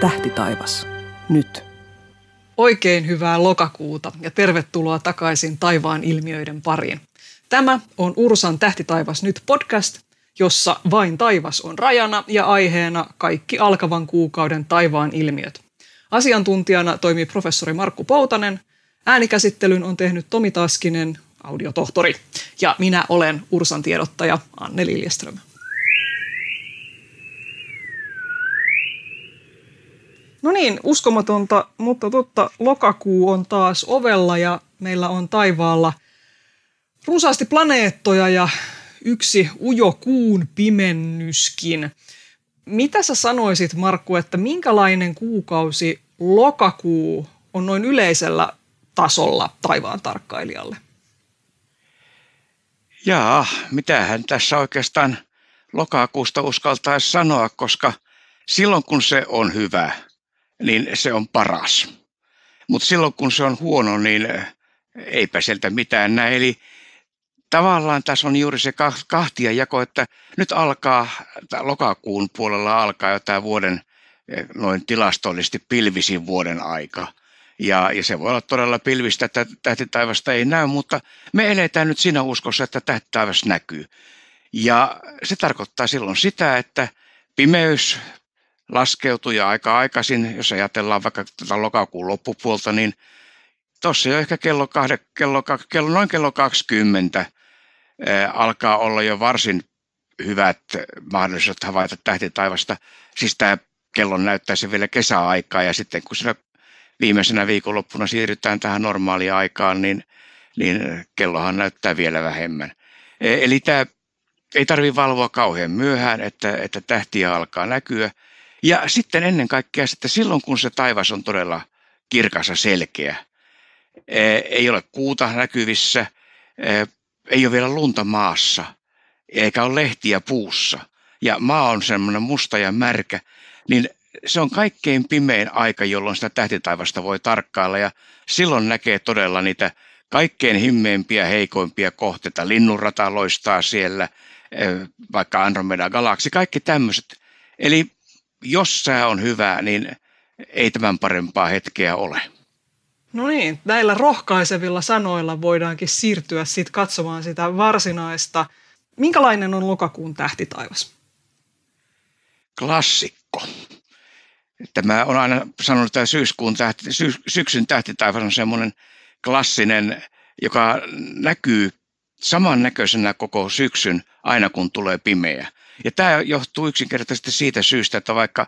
Tähti taivas. Nyt. Oikein hyvää lokakuuta ja tervetuloa takaisin taivaan ilmiöiden pariin. Tämä on Ursan Tähti taivas nyt podcast, jossa vain taivas on rajana ja aiheena kaikki alkavan kuukauden taivaan ilmiöt. Asiantuntijana toimii professori Markku Poutanen, äänikäsittelyn on tehnyt Tomi Taskinen, audiotohtori, ja minä olen Ursan tiedottaja Anne Liljeström. No niin, uskomatonta, mutta totta, lokakuu on taas ovella ja meillä on taivaalla runsaasti planeettoja ja yksi ujo kuun pimennyskin. Mitä sä sanoisit, Markku, että minkälainen kuukausi lokakuu on noin yleisellä tasolla taivaan tarkkailijalle? Jaa, mitähän tässä oikeastaan lokakuusta uskaltaisi sanoa, koska silloin kun se on hyvä – niin se on paras. Mutta silloin kun se on huono, niin eh, eipä sieltä mitään näe. Eli tavallaan tässä on juuri se kahtia jako, että nyt alkaa, lokakuun puolella alkaa jo tämä vuoden eh, noin tilastollisesti pilvisin vuoden aika. Ja, ja se voi olla todella pilvistä, että tähtitaivasta ei näy, mutta me eletään nyt siinä uskossa, että tähtitaivas näkyy. Ja se tarkoittaa silloin sitä, että pimeys laskeutuja aika aikaisin, jos ajatellaan vaikka tätä lokakuun loppupuolta, niin tuossa jo ehkä kello, kahde, kello, kello, noin kello 20 ää, alkaa olla jo varsin hyvät mahdollisuudet havaita taivasta. Siis tämä kello näyttäisi vielä kesäaikaa ja sitten kun siinä viimeisenä viikonloppuna siirrytään tähän normaaliin aikaan, niin, niin kellohan näyttää vielä vähemmän. E, eli tämä ei tarvitse valvoa kauhean myöhään, että, että tähtiä alkaa näkyä – ja sitten ennen kaikkea sitten silloin, kun se taivas on todella kirkas ja selkeä, e, ei ole kuuta näkyvissä, e, ei ole vielä lunta maassa, eikä ole lehtiä puussa, ja maa on semmoinen musta ja märkä, niin se on kaikkein pimein aika, jolloin sitä tähtitaivasta voi tarkkailla, ja silloin näkee todella niitä kaikkein himmeimpiä, heikoimpia kohteita. Linnunrata loistaa siellä, e, vaikka Andromeda galaksi, kaikki tämmöiset. Eli jos sää on hyvä, niin ei tämän parempaa hetkeä ole. No niin, näillä rohkaisevilla sanoilla voidaankin siirtyä sitten katsomaan sitä varsinaista. Minkälainen on lokakuun tähtitaivas? Klassikko. Tämä on aina sanonut, että syyskuun tähti, sy, syksyn tähtitaivas on semmoinen klassinen, joka näkyy samannäköisenä koko syksyn aina kun tulee pimeä. Ja tämä johtuu yksinkertaisesti siitä syystä, että vaikka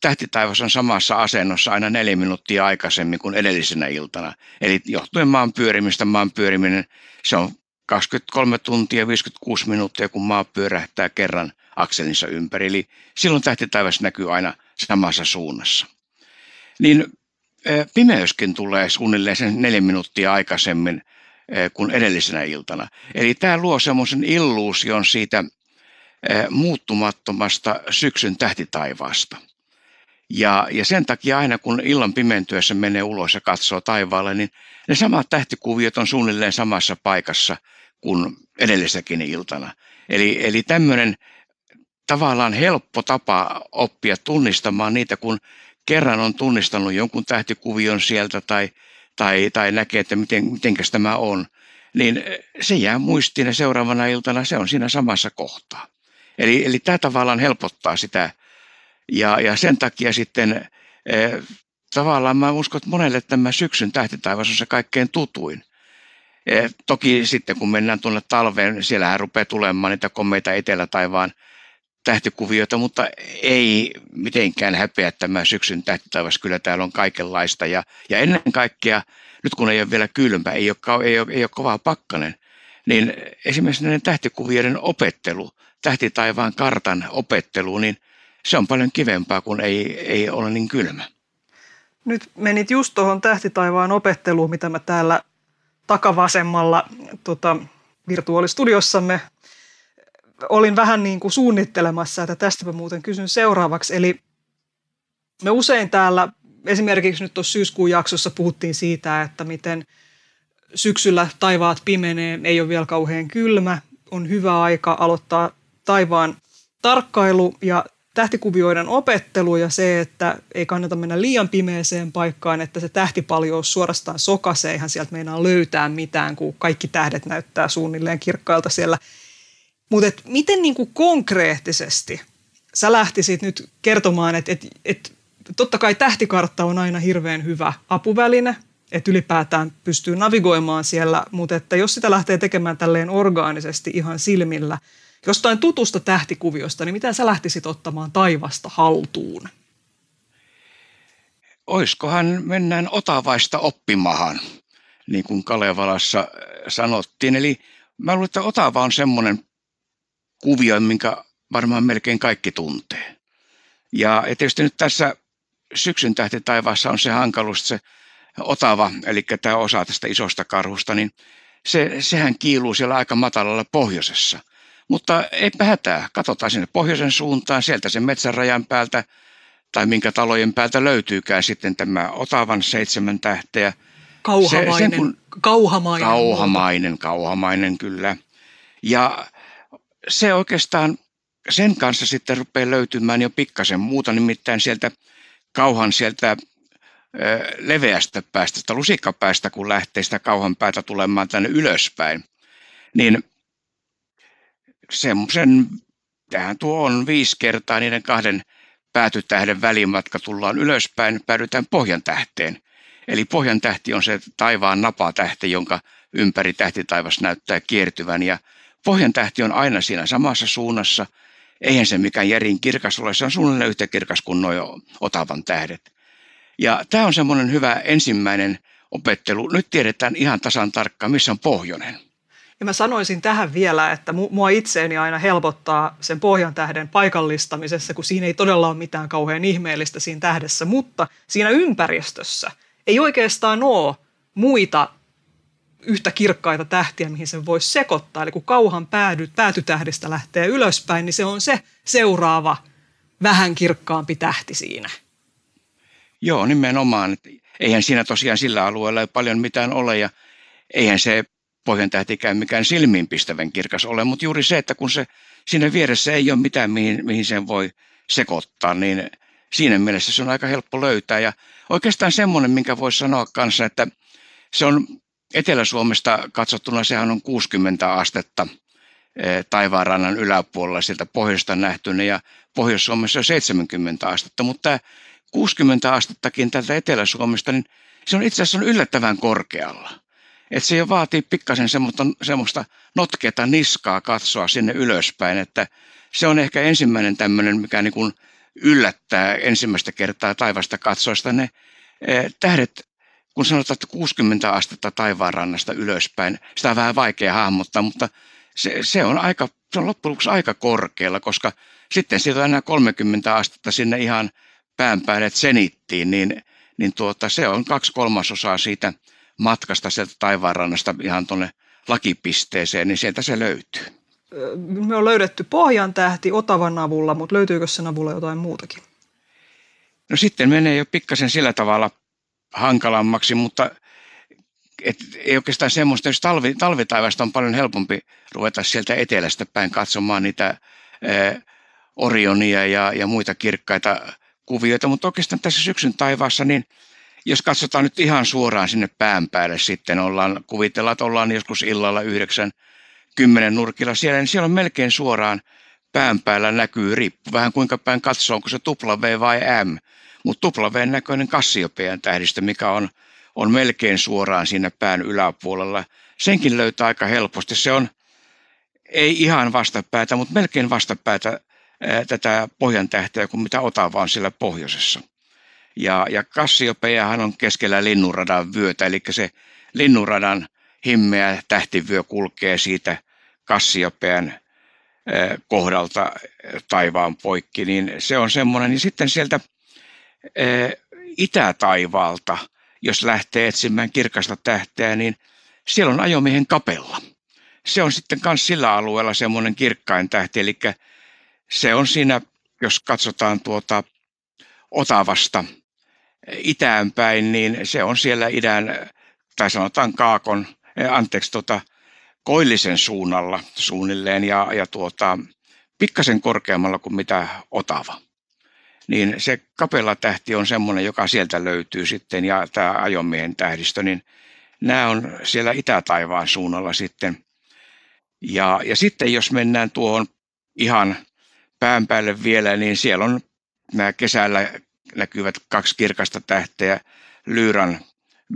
tähtitaivas on samassa asennossa aina neljä minuuttia aikaisemmin kuin edellisenä iltana, eli johtuen maan pyörimistä, maan pyöriminen, se on 23 tuntia 56 minuuttia, kun maa pyörähtää kerran akselinsa ympäri, eli silloin tähtitaivas näkyy aina samassa suunnassa. Niin eh, pimeyskin tulee suunnilleen sen neljä minuuttia aikaisemmin eh, kuin edellisenä iltana. Eli tämä luo semmoisen illuusion siitä Eh, muuttumattomasta syksyn tähtitaivaasta. Ja, ja sen takia aina kun illan pimentyessä menee ulos ja katsoo taivaalle, niin ne samat tähtikuviot on suunnilleen samassa paikassa kuin edellisessäkin iltana. Eli, eli tämmöinen tavallaan helppo tapa oppia tunnistamaan niitä, kun kerran on tunnistanut jonkun tähtikuvion sieltä tai, tai, tai näkee, että miten, mitenkäs tämä on, niin se jää muistiin ja seuraavana iltana se on siinä samassa kohtaa. Eli, eli tämä tavallaan helpottaa sitä. Ja, ja sen takia sitten e, tavallaan mä uskon, että monelle tämä syksyn tähtitaivas on se kaikkein tutuin. E, toki sitten kun mennään tuonne talveen, niin siellähän rupeaa tulemaan niitä komeita etelätaivaan tähtikuvioita, mutta ei mitenkään häpeä tämä syksyn tähtitaivas. Kyllä täällä on kaikenlaista ja, ja ennen kaikkea, nyt kun ei ole vielä kylmä, ei ole, ei ole, ei ole kovaa pakkanen, niin esimerkiksi näiden tähtikuvioiden opettelu Tähti-taivaan kartan opetteluun, niin se on paljon kivempaa, kun ei, ei ole niin kylmä. Nyt menit just tuohon taivaan opetteluun, mitä mä täällä takavasemmalla tota, virtuaalistudiossamme olin vähän niin kuin suunnittelemassa, että mä muuten kysyn seuraavaksi. Eli me usein täällä, esimerkiksi nyt tuossa syyskuun jaksossa puhuttiin siitä, että miten syksyllä taivaat pimenee, ei ole vielä kauhean kylmä, on hyvä aika aloittaa taivaan tarkkailu ja tähtikuvioiden opettelu ja se, että ei kannata mennä liian pimeeseen paikkaan, että se tähtipaljous suorastaan sokaisee, eihän sieltä meinaa löytää mitään, kun kaikki tähdet näyttää suunnilleen kirkkailta siellä. Mutta miten niinku konkreettisesti sä lähtisit nyt kertomaan, että et, et, totta kai tähtikartta on aina hirveän hyvä apuväline, että ylipäätään pystyy navigoimaan siellä, mutta että jos sitä lähtee tekemään tälleen orgaanisesti ihan silmillä – jostain tutusta tähtikuviosta, niin mitä sä lähtisit ottamaan taivasta haltuun? Oiskohan mennään otavaista oppimahan, niin kuin Kalevalassa äh, sanottiin. Eli mä luulen, että Otava on semmoinen kuvio, minkä varmaan melkein kaikki tuntee. Ja, tietysti nyt tässä syksyn tähti taivaassa on se hankaluus, se Otava, eli tämä osa tästä isosta karhusta, niin se, sehän kiiluu siellä aika matalalla pohjoisessa – mutta eipä hätää, katsotaan sinne pohjoisen suuntaan, sieltä sen metsärajan päältä tai minkä talojen päältä löytyykään sitten tämä Otavan seitsemän tähteä. Kauhamainen, se, sen kun, kauhamainen. Kauhamainen, kauhamainen kyllä. Ja se oikeastaan sen kanssa sitten rupeaa löytymään jo pikkasen muuta, nimittäin sieltä kauhan sieltä leveästä päästä, lusikkapäästä, kun lähtee sitä kauhan päätä tulemaan tänne ylöspäin, niin semmoisen, tähän tuo on viisi kertaa niiden kahden päätytähden välimatka, tullaan ylöspäin, päädytään pohjan tähteen. Eli pohjan tähti on se taivaan napatähti, jonka ympäri tähtitaivas näyttää kiertyvän ja pohjan tähti on aina siinä samassa suunnassa. Eihän se mikään järin kirkas ole, se on suunnilleen yhtä kirkas kuin nuo Otavan tähdet. Ja tämä on semmoinen hyvä ensimmäinen opettelu. Nyt tiedetään ihan tasan tarkkaan, missä on pohjoinen. Ja mä sanoisin tähän vielä, että mua itseeni aina helpottaa sen pohjan tähden paikallistamisessa, kun siinä ei todella ole mitään kauhean ihmeellistä siinä tähdessä, mutta siinä ympäristössä ei oikeastaan ole muita yhtä kirkkaita tähtiä, mihin sen voisi sekoittaa. Eli kun kauhan päädy, päätytähdestä lähtee ylöspäin, niin se on se seuraava vähän kirkkaampi tähti siinä. Joo, nimenomaan. Eihän siinä tosiaan sillä alueella ei paljon mitään ole ja eihän se pohjan tähtikään mikään silmiinpistävän kirkas ole, mutta juuri se, että kun se siinä vieressä ei ole mitään, mihin, mihin sen voi sekoittaa, niin siinä mielessä se on aika helppo löytää. Ja oikeastaan semmoinen, minkä voisi sanoa kanssa, että se on Etelä-Suomesta katsottuna sehän on 60 astetta eh, taivaanrannan yläpuolella sieltä pohjoista nähtynä ja Pohjois-Suomessa on 70 astetta, mutta 60 astettakin tältä Etelä-Suomesta, niin se on itse asiassa on yllättävän korkealla että se jo vaatii pikkasen semmoista, semmoista notketa niskaa katsoa sinne ylöspäin, että se on ehkä ensimmäinen tämmöinen, mikä niin kuin yllättää ensimmäistä kertaa taivasta katsoista ne eh, tähdet, kun sanotaan, että 60 astetta taivaanrannasta ylöspäin, sitä on vähän vaikea hahmottaa, mutta se, se on aika, se on loppujen lopuksi aika korkealla, koska sitten siitä on enää 30 astetta sinne ihan pään päälle senittiin, niin, niin tuota, se on kaksi kolmasosaa siitä – matkasta sieltä taivaanrannasta ihan tuonne lakipisteeseen, niin sieltä se löytyy. Me on löydetty Pohjan tähti Otavan avulla, mutta löytyykö sen avulla jotain muutakin? No sitten menee jo pikkasen sillä tavalla hankalammaksi, mutta et ei oikeastaan semmoista, jos talvi, talvitaivasta on paljon helpompi ruveta sieltä etelästä päin katsomaan niitä eh, Orionia ja, ja muita kirkkaita kuvioita, mutta oikeastaan tässä syksyn taivaassa niin – jos katsotaan nyt ihan suoraan sinne pään päälle sitten, ollaan, kuvitellaan, että ollaan joskus illalla yhdeksän, kymmenen nurkilla siellä, niin siellä on melkein suoraan pään päällä näkyy riippu, Vähän kuinka päin katsoo, onko se W vai M. Mutta tupla V näköinen Kassiopean tähdistä, mikä on, on melkein suoraan siinä pään yläpuolella. Senkin löytää aika helposti. Se on ei ihan vastapäätä, mutta melkein vastapäätä ää, tätä pohjan tähteä kuin mitä otan vaan sillä pohjoisessa. Ja, ja Kassiopeiahan on keskellä linnunradan vyötä, eli se linnunradan himmeä tähtivyö kulkee siitä Kassiopean kohdalta taivaan poikki, niin se on semmoinen. Ja niin sitten sieltä itätaivaalta, jos lähtee etsimään kirkasta tähteä, niin siellä on ajomiehen kapella. Se on sitten myös sillä alueella semmoinen kirkkain tähti, eli se on siinä, jos katsotaan tuota Otavasta – itäänpäin, niin se on siellä idän, tai sanotaan Kaakon, eh, anteeksi, tota, koillisen suunnalla suunnilleen ja, ja tuota, pikkasen korkeammalla kuin mitä Otava. Niin se kapellatähti on semmoinen, joka sieltä löytyy sitten ja tämä ajomiehen tähdistö, niin nämä on siellä itätaivaan suunnalla sitten. Ja, ja sitten jos mennään tuohon ihan pään päälle vielä, niin siellä on nämä kesällä näkyvät kaksi kirkasta tähteä, Lyran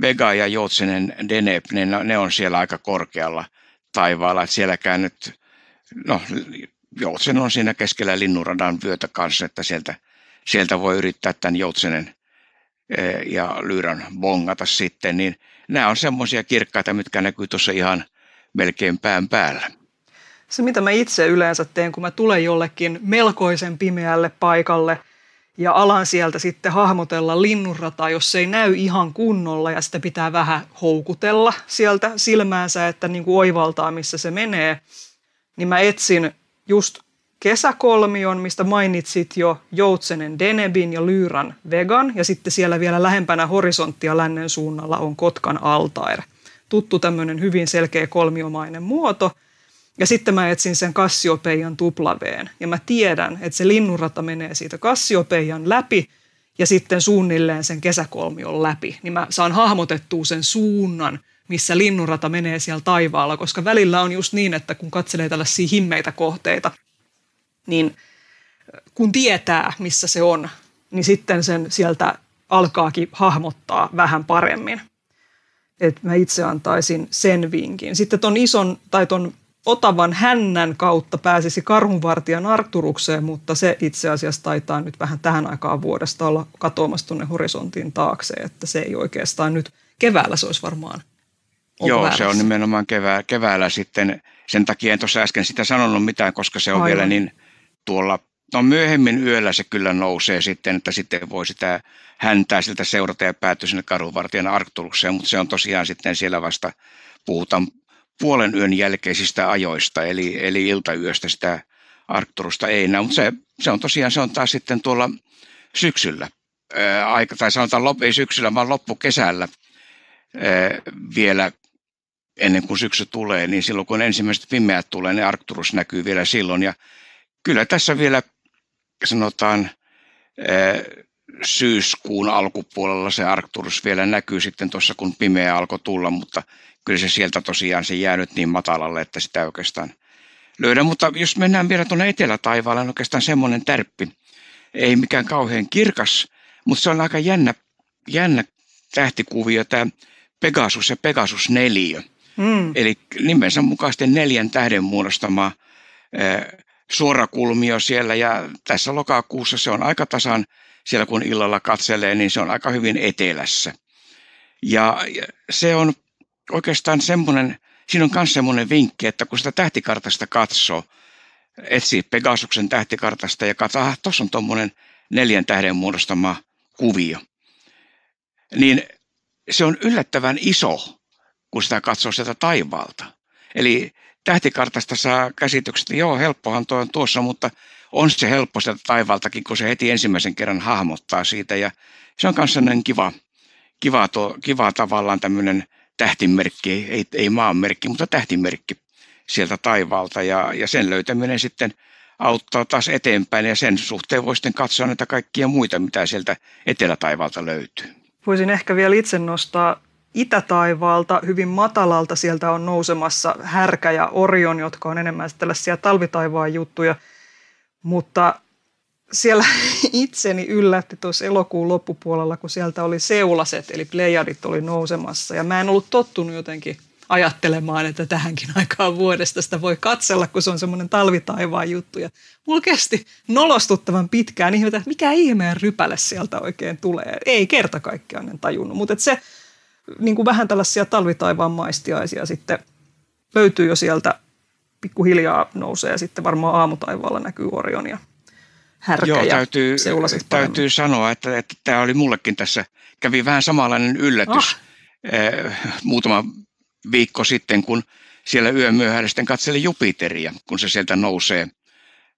Vega ja Joutsenen Deneb, niin ne on siellä aika korkealla taivaalla. Että sielläkään nyt, no Joutsen on siinä keskellä linnunradan vyötä kanssa, että sieltä, sieltä voi yrittää tämän Joutsenen e, ja Lyran bongata sitten, niin nämä on semmoisia kirkkaita, mitkä näkyy tuossa ihan melkein pään päällä. Se, mitä mä itse yleensä teen, kun mä tulen jollekin melkoisen pimeälle paikalle, ja alan sieltä sitten hahmotella linnunrataa, jos se ei näy ihan kunnolla ja sitä pitää vähän houkutella sieltä silmäänsä, että niin kuin oivaltaa, missä se menee. Niin mä etsin just kesäkolmion, mistä mainitsit jo Joutsenen Denebin ja Lyyran Vegan. Ja sitten siellä vielä lähempänä horisonttia lännen suunnalla on Kotkan altair. Tuttu tämmöinen hyvin selkeä kolmiomainen muoto – ja sitten mä etsin sen kassiopeijan tuplaveen. Ja mä tiedän, että se linnunrata menee siitä kassiopeijan läpi ja sitten suunnilleen sen kesäkolmion läpi. Niin mä saan hahmotettua sen suunnan, missä linnunrata menee siellä taivaalla, koska välillä on just niin, että kun katselee tällaisia himmeitä kohteita, niin kun tietää, missä se on, niin sitten sen sieltä alkaakin hahmottaa vähän paremmin. että mä itse antaisin sen vinkin. Sitten ton ison tai ton Otavan hännän kautta pääsisi karhunvartijan Arturukseen, mutta se itse asiassa taitaa nyt vähän tähän aikaan vuodesta olla katoamassa tuonne horisontin taakse, että se ei oikeastaan nyt keväällä se olisi varmaan Joo, väärässä. se on nimenomaan kevää, keväällä sitten. Sen takia en tuossa äsken sitä sanonut mitään, koska se on Aivan. vielä niin tuolla, no myöhemmin yöllä se kyllä nousee sitten, että sitten voi sitä häntää siltä seurata ja päätyä sinne karhunvartijan Arturukseen, mutta se on tosiaan sitten siellä vasta puhutaan puolen yön jälkeisistä ajoista, eli, eli iltayöstä sitä Arcturusta ei näy, mutta se, se on tosiaan, se on taas sitten tuolla syksyllä, ää, aika, tai sanotaan lop, ei syksyllä, vaan loppukesällä ää, vielä ennen kuin syksy tulee, niin silloin kun ensimmäiset pimeät tulee, niin Arcturus näkyy vielä silloin, ja kyllä tässä vielä sanotaan, ää, syyskuun alkupuolella se Arcturus vielä näkyy sitten tuossa, kun pimeä alkoi tulla, mutta kyllä se sieltä tosiaan se jää nyt niin matalalle, että sitä oikeastaan löydä. Mutta jos mennään vielä tuonne etelätaivaalle, on niin oikeastaan semmoinen tärppi. Ei mikään kauhean kirkas, mutta se on aika jännä, jännä tähtikuvio tämä Pegasus ja Pegasus 4. Mm. Eli nimensä mukaisesti neljän tähden muodostama suorakulmio siellä ja tässä lokakuussa se on aika tasan – siellä kun illalla katselee, niin se on aika hyvin etelässä. Ja se on oikeastaan semmoinen, siinä on myös semmoinen vinkki, että kun sitä tähtikartasta katsoo, etsii Pegasuksen tähtikartasta ja katsoo, ah, tuossa on tuommoinen neljän tähden muodostama kuvio, niin se on yllättävän iso, kun sitä katsoo sieltä taivaalta. Eli tähtikartasta saa käsitykset, että joo, helppohan tuo on tuossa, mutta on se helppo sieltä taivaltakin, kun se heti ensimmäisen kerran hahmottaa siitä. Ja se on sellainen kiva, kiva, tuo, kiva tavallaan tämmöinen tähtimerkki, ei, ei maanmerkki, mutta tähtimerkki sieltä taivaalta. Ja, ja sen löytäminen sitten auttaa taas eteenpäin ja sen suhteen voi sitten katsoa näitä kaikkia muita, mitä sieltä etelätaivalta löytyy. Voisin ehkä vielä itse nostaa itätaivaalta hyvin matalalta sieltä on nousemassa härkä ja orion, jotka on enemmän tällaisia talvitaivaan juttuja – mutta siellä itseni yllätti tuossa elokuun loppupuolella, kun sieltä oli seulaset, eli plejadit oli nousemassa. Ja mä en ollut tottunut jotenkin ajattelemaan, että tähänkin aikaan vuodesta sitä voi katsella, kun se on semmoinen talvitaivaan juttu. Ja mulla kesti nolostuttavan pitkään ihmetä, että mikä ihmeen rypäle sieltä oikein tulee. Ei kerta kaikkiaan en tajunnut, mutta se niin kuin vähän tällaisia talvitaivaan maistiaisia sitten löytyy jo sieltä pikkuhiljaa nousee ja sitten varmaan aamutaivaalla näkyy Orionia härkä Joo, täytyy, täytyy sanoa, että, että tämä oli mullekin tässä, kävi vähän samanlainen yllätys ah. Eh, muutama viikko sitten, kun siellä yömyöhällä sitten katselin Jupiteria, kun se sieltä nousee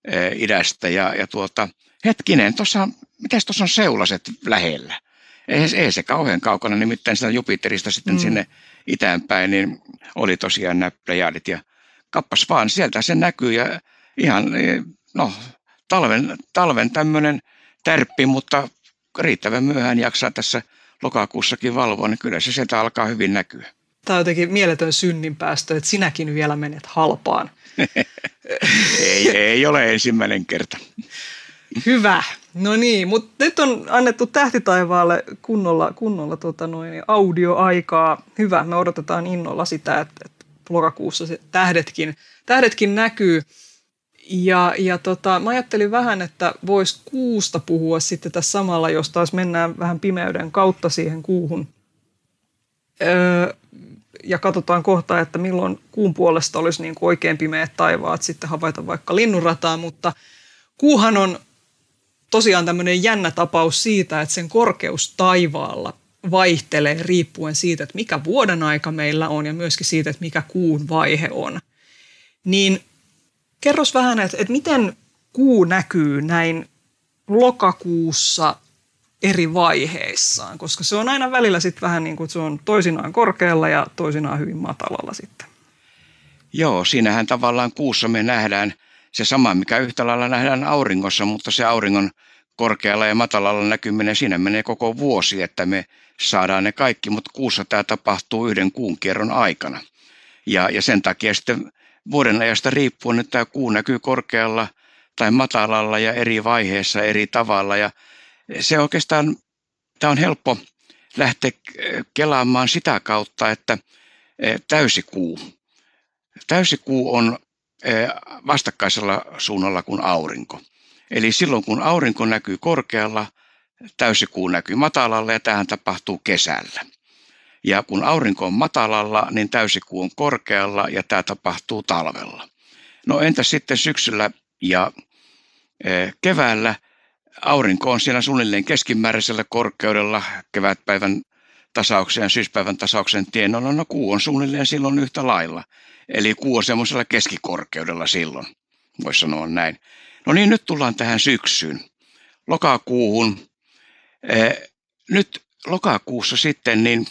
eh, idästä ja, ja tuota, hetkinen, tuossa, mitäs tuossa on seulaset lähellä? Ei, ei se kauhean kaukana, nimittäin sitä Jupiterista sitten mm. sinne itään päin, niin oli tosiaan nämä plejaadit ja kappas vaan, sieltä se näkyy ja ihan, e, no, talven, talven tämmöinen tärppi, mutta riittävän myöhään jaksaa tässä lokakuussakin valvoa, niin kyllä se sieltä alkaa hyvin näkyä. Tämä on jotenkin mieletön synninpäästö, että sinäkin vielä menet halpaan. ei, ei ole ensimmäinen kerta. Hyvä. No niin, mutta nyt on annettu tähtitaivaalle kunnolla, kunnolla tota noin, audioaikaa. Hyvä, me odotetaan innolla sitä, että, että lokakuussa se tähdetkin, tähdetkin näkyy. Ja, ja tota, mä ajattelin vähän, että voisi kuusta puhua sitten tässä samalla, jos taas mennään vähän pimeyden kautta siihen kuuhun. Öö, ja katsotaan kohta, että milloin kuun puolesta olisi niin kuin oikein pimeät taivaat sitten havaita vaikka linnunrataa, mutta kuuhan on tosiaan tämmöinen jännä tapaus siitä, että sen korkeus taivaalla vaihtelee riippuen siitä, että mikä vuoden aika meillä on ja myöskin siitä, että mikä kuun vaihe on. Niin kerros vähän, että, että miten kuu näkyy näin lokakuussa eri vaiheissaan, koska se on aina välillä sitten vähän niin kuin, se on toisinaan korkealla ja toisinaan hyvin matalalla sitten. Joo, siinähän tavallaan kuussa me nähdään se sama, mikä yhtä lailla nähdään auringossa, mutta se auringon – korkealla ja matalalla näkyminen, siinä menee koko vuosi, että me saadaan ne kaikki, mutta kuussa tämä tapahtuu yhden kuun kierron aikana. Ja, ja sen takia sitten vuoden ajasta riippuen, että tämä kuu näkyy korkealla tai matalalla ja eri vaiheessa eri tavalla. Ja se oikeastaan, tämä on helppo lähteä kelaamaan sitä kautta, että e, täysikuu. Täysikuu on e, vastakkaisella suunnalla kuin aurinko. Eli silloin kun aurinko näkyy korkealla, täysikuu näkyy matalalla ja tähän tapahtuu kesällä. Ja kun aurinko on matalalla, niin täysikuu on korkealla ja tämä tapahtuu talvella. No entä sitten syksyllä ja e, keväällä? Aurinko on siellä suunnilleen keskimääräisellä korkeudella kevätpäivän tasaukseen ja syyspäivän tasauksen tienoilla. No kuu on suunnilleen silloin yhtä lailla. Eli kuu on semmoisella keskikorkeudella silloin, voisi sanoa näin. No niin, nyt tullaan tähän syksyyn, lokakuuhun. Eh, nyt lokakuussa sitten niin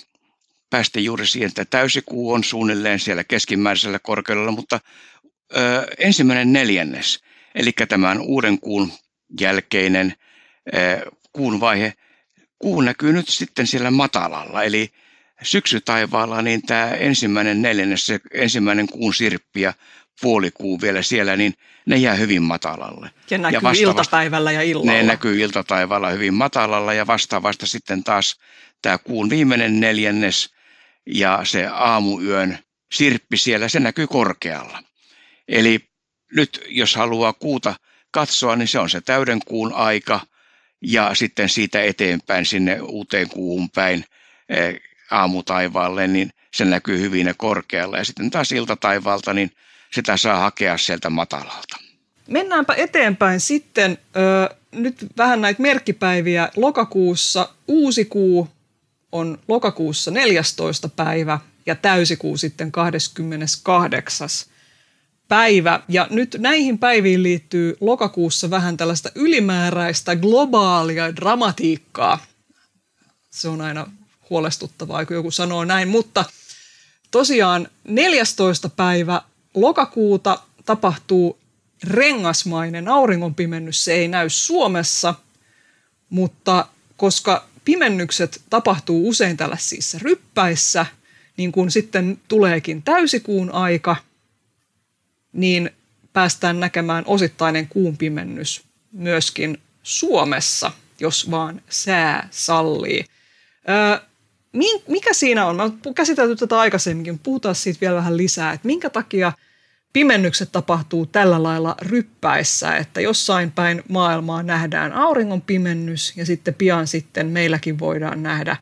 päästiin juuri siihen, että täysikuu on suunnilleen siellä keskimääräisellä korkeudella, mutta eh, ensimmäinen neljännes, eli tämän uuden kuun jälkeinen eh, kuun vaihe, kuu näkyy nyt sitten siellä matalalla, eli syksytaivaalla niin tämä ensimmäinen neljännes, se ensimmäinen kuun sirppi ja puolikuu vielä siellä, niin ne jää hyvin matalalle. Ja näkyy ja vasta, iltapäivällä ja illalla. Ne näkyy iltapäivällä hyvin matalalla ja vasta sitten taas tämä kuun viimeinen neljännes ja se aamuyön sirppi siellä, se näkyy korkealla. Eli nyt jos haluaa kuuta katsoa, niin se on se täyden kuun aika ja sitten siitä eteenpäin sinne uuteen kuuhun päin eh, aamutaivaalle, niin se näkyy hyvin korkealla. Ja sitten taas iltataivaalta, niin – sitä saa hakea sieltä matalalta. Mennäänpä eteenpäin sitten. Ö, nyt vähän näitä merkkipäiviä. Lokakuussa uusi kuu on lokakuussa 14. päivä ja täysikuu sitten 28. päivä. Ja nyt näihin päiviin liittyy lokakuussa vähän tällaista ylimääräistä globaalia dramatiikkaa. Se on aina huolestuttavaa, kun joku sanoo näin, mutta tosiaan 14. päivä lokakuuta tapahtuu rengasmainen auringonpimennys. Se ei näy Suomessa, mutta koska pimennykset tapahtuu usein tällaisissa ryppäissä, niin kun sitten tuleekin täysikuun aika, niin päästään näkemään osittainen kuun pimennys myöskin Suomessa, jos vaan sää sallii. Öö, mikä siinä on? Mä oon käsitelty tätä aikaisemminkin, puhutaan siitä vielä vähän lisää, että minkä takia pimennykset tapahtuu tällä lailla ryppäissä, että jossain päin maailmaa nähdään auringon pimennys ja sitten pian sitten meilläkin voidaan nähdä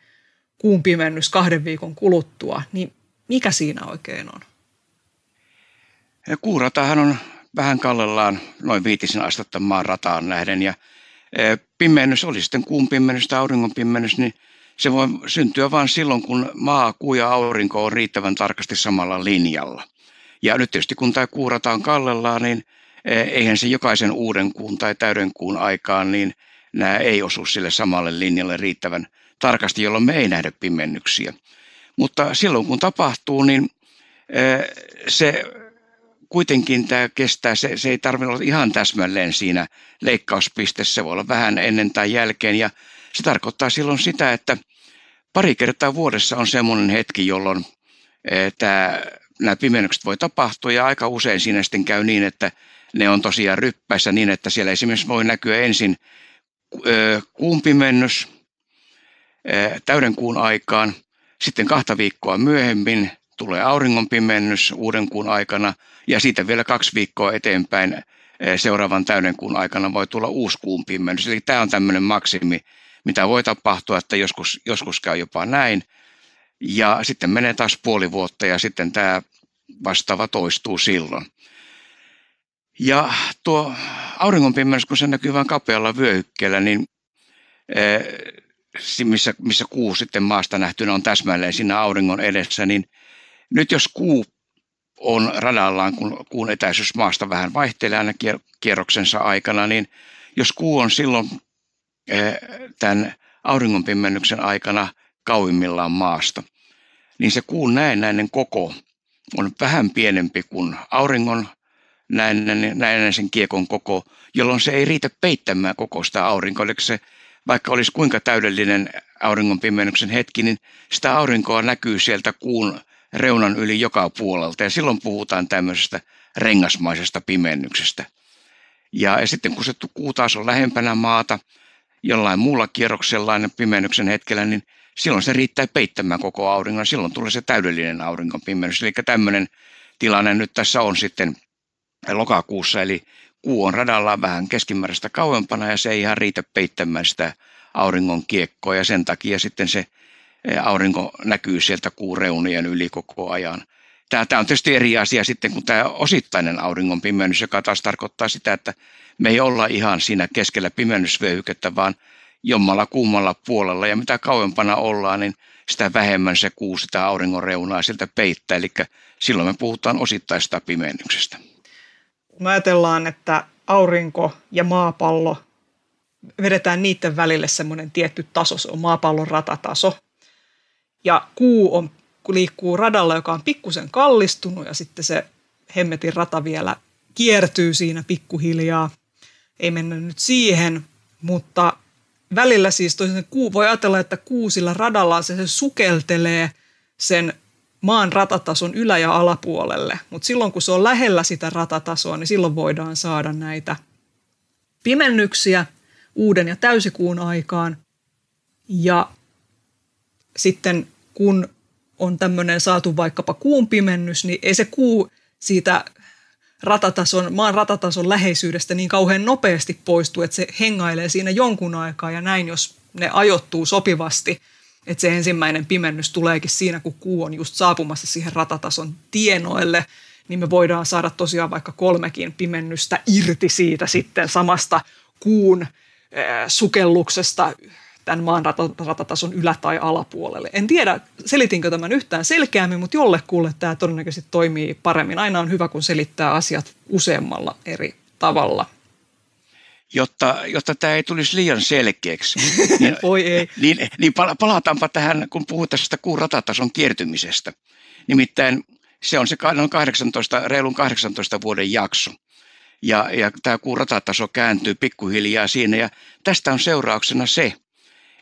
kuun pimennys kahden viikon kuluttua, niin mikä siinä oikein on? Kuuratahan on vähän kallellaan noin viitisen astetta maan rataan nähden ja eh, pimennys oli sitten kuun pimennys tai auringon pimennys, niin – se voi syntyä vain silloin, kun maa, kuu ja aurinko on riittävän tarkasti samalla linjalla. Ja nyt tietysti kun tämä kuurataan kallellaan, niin eh, eihän se jokaisen uuden kuun tai täyden kuun aikaan, niin nämä ei osu sille samalle linjalle riittävän tarkasti, jolloin me ei nähdä pimennyksiä. Mutta silloin kun tapahtuu, niin eh, se kuitenkin tämä kestää, se, se ei tarvitse olla ihan täsmälleen siinä leikkauspistessä, se voi olla vähän ennen tai jälkeen ja se tarkoittaa silloin sitä, että pari kertaa vuodessa on semmoinen hetki, jolloin eh, nämä pimennykset voi tapahtua ja aika usein siinä sitten käy niin, että ne on tosiaan ryppäissä niin, että siellä esimerkiksi voi näkyä ensin eh, kuun pimennys eh, täyden kuun aikaan, sitten kahta viikkoa myöhemmin tulee auringon pimennys uuden kuun aikana ja siitä vielä kaksi viikkoa eteenpäin seuraavan täyden kuun aikana voi tulla uusi kuun pimennys. Eli tämä on tämmöinen maksimi mitä voi tapahtua, että joskus, joskus käy jopa näin. Ja sitten menee taas puoli vuotta ja sitten tämä vastaava toistuu silloin. Ja tuo auringonpimennys, kun se näkyy vain kapealla vyöhykkeellä, niin eh, missä, missä kuu sitten maasta nähtynä on täsmälleen siinä auringon edessä, niin nyt jos kuu on radallaan, kun kuun etäisyys maasta vähän vaihtelee aina kierroksensa aikana, niin jos kuu on silloin Eh, tämän auringonpimennyksen aikana kauimmillaan maasta, niin se kuun näennäinen koko on vähän pienempi kuin auringon näennäisen kiekon koko, jolloin se ei riitä peittämään koko sitä aurinkoa. Eli se, vaikka olisi kuinka täydellinen auringonpimennyksen hetki, niin sitä aurinkoa näkyy sieltä kuun reunan yli joka puolelta. Ja silloin puhutaan tämmöisestä rengasmaisesta pimennyksestä. Ja, ja sitten kun se kuu taas on lähempänä maata, jollain muulla kierroksella aina pimennyksen hetkellä, niin silloin se riittää peittämään koko auringon. Silloin tulee se täydellinen auringon pimennys. Eli tämmöinen tilanne nyt tässä on sitten lokakuussa, eli kuu on radallaan vähän keskimääräistä kauempana ja se ei ihan riitä peittämään sitä auringon kiekkoa ja sen takia sitten se eh, aurinko näkyy sieltä kuureunien yli koko ajan. Tämä, tämä on tietysti eri asia sitten kuin tämä osittainen auringon pimeys, joka taas tarkoittaa sitä, että me ei olla ihan siinä keskellä pimennysvyöhykettä, vaan jommalla kummalla puolella. Ja mitä kauempana ollaan, niin sitä vähemmän se kuu sitä auringon reunaa sieltä peittää. Eli silloin me puhutaan osittaista pimennyksestä. Kun ajatellaan, että aurinko ja maapallo, vedetään niiden välille semmoinen tietty taso, se on maapallon ratataso. Ja kuu on, liikkuu radalla, joka on pikkusen kallistunut ja sitten se hemmetin rata vielä kiertyy siinä pikkuhiljaa ei mennä nyt siihen, mutta välillä siis tosiaan kuu, voi ajatella, että kuusilla radalla se, se sukeltelee sen maan ratatason ylä- ja alapuolelle, mutta silloin kun se on lähellä sitä ratatasoa, niin silloin voidaan saada näitä pimennyksiä uuden ja täysikuun aikaan. Ja sitten kun on tämmöinen saatu vaikkapa kuun pimennys, niin ei se kuu siitä ratatason, maan ratatason läheisyydestä niin kauhean nopeasti poistuu, että se hengailee siinä jonkun aikaa ja näin, jos ne ajoittuu sopivasti, että se ensimmäinen pimennys tuleekin siinä, kun kuu on just saapumassa siihen ratatason tienoille, niin me voidaan saada tosiaan vaikka kolmekin pimennystä irti siitä sitten samasta kuun eh, sukelluksesta tämän maan ratatason ylä- tai alapuolelle. En tiedä, selitinkö tämän yhtään selkeämmin, mutta jollekulle tämä todennäköisesti toimii paremmin. Aina on hyvä, kun selittää asiat useammalla eri tavalla. Jotta, jotta tämä ei tulisi liian selkeäksi. Niin, niin Oi ei. Niin, niin palataanpa tähän, kun puhutaan tästä kuun ratatason kiertymisestä. Nimittäin se on se noin 18, reilun 18 vuoden jakso. Ja, ja tämä kuun ratataso kääntyy pikkuhiljaa siinä ja tästä on seurauksena se,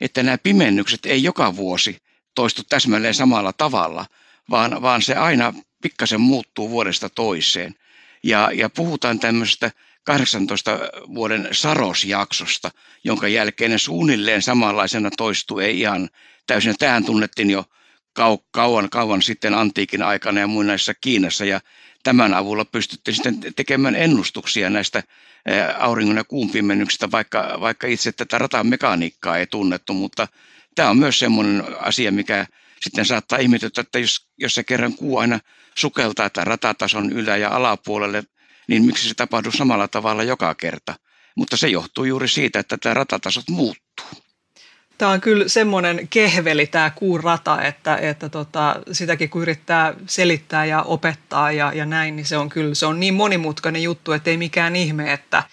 että nämä pimennykset ei joka vuosi toistu täsmälleen samalla tavalla, vaan, vaan se aina pikkasen muuttuu vuodesta toiseen. Ja, ja puhutaan tämmöistä 18 vuoden sarosjaksosta, jonka jälkeen ne suunnilleen samanlaisena toistuu, ei ihan täysin. Tähän tunnettiin jo kau- kauan, kauan sitten antiikin aikana ja muinaisessa Kiinassa. Ja tämän avulla pystyttiin sitten tekemään ennustuksia näistä auringon ja kuun pimennyksistä, vaikka, vaikka itse tätä ratan mekaniikkaa ei tunnettu, mutta tämä on myös semmoinen asia, mikä sitten saattaa ihmetyttää, että jos, jos se kerran kuu aina sukeltaa tämän ratatason ylä- ja alapuolelle, niin miksi se tapahtuu samalla tavalla joka kerta? Mutta se johtuu juuri siitä, että tämä ratatasot muuttuu. Tämä on kyllä semmoinen kehveli tämä kuun rata, että, että tota, sitäkin kun yrittää selittää ja opettaa ja, ja näin, niin se on kyllä se on niin monimutkainen juttu, että ei mikään ihme, että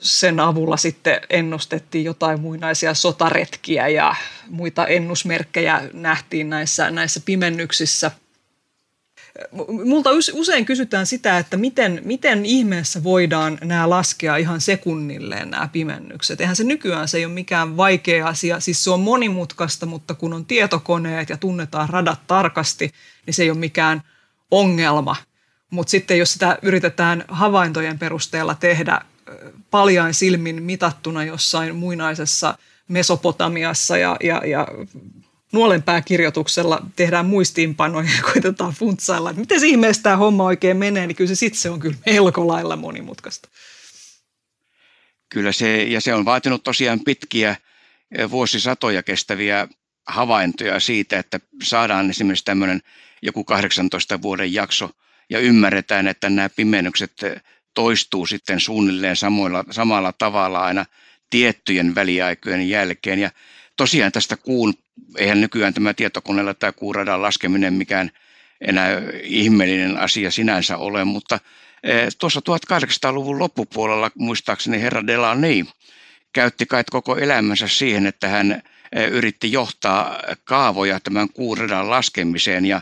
sen avulla sitten ennustettiin jotain muinaisia sotaretkiä ja muita ennusmerkkejä nähtiin näissä, näissä pimennyksissä – multa usein kysytään sitä, että miten, miten ihmeessä voidaan nämä laskea ihan sekunnilleen nämä pimennykset. Eihän se nykyään se ei ole mikään vaikea asia, siis se on monimutkaista, mutta kun on tietokoneet ja tunnetaan radat tarkasti, niin se ei ole mikään ongelma. Mutta sitten jos sitä yritetään havaintojen perusteella tehdä paljain silmin mitattuna jossain muinaisessa Mesopotamiassa ja, ja, ja nuolenpääkirjoituksella tehdään muistiinpanoja ja koitetaan funtsailla, että miten ihmeessä tämä homma oikein menee, niin kyllä se sitten se on kyllä melko lailla monimutkaista. Kyllä se, ja se on vaatinut tosiaan pitkiä eh, vuosisatoja kestäviä havaintoja siitä, että saadaan esimerkiksi tämmöinen joku 18 vuoden jakso ja ymmärretään, että nämä pimennykset eh, toistuu sitten suunnilleen samoilla, samalla tavalla aina tiettyjen väliaikojen jälkeen. Ja tosiaan tästä kuun eihän nykyään tämä tietokoneella tai kuuradan laskeminen mikään enää ihmeellinen asia sinänsä ole, mutta eh, tuossa 1800-luvun loppupuolella muistaakseni herra Delaney käytti kai koko elämänsä siihen, että hän eh, yritti johtaa kaavoja tämän kuuradan laskemiseen ja,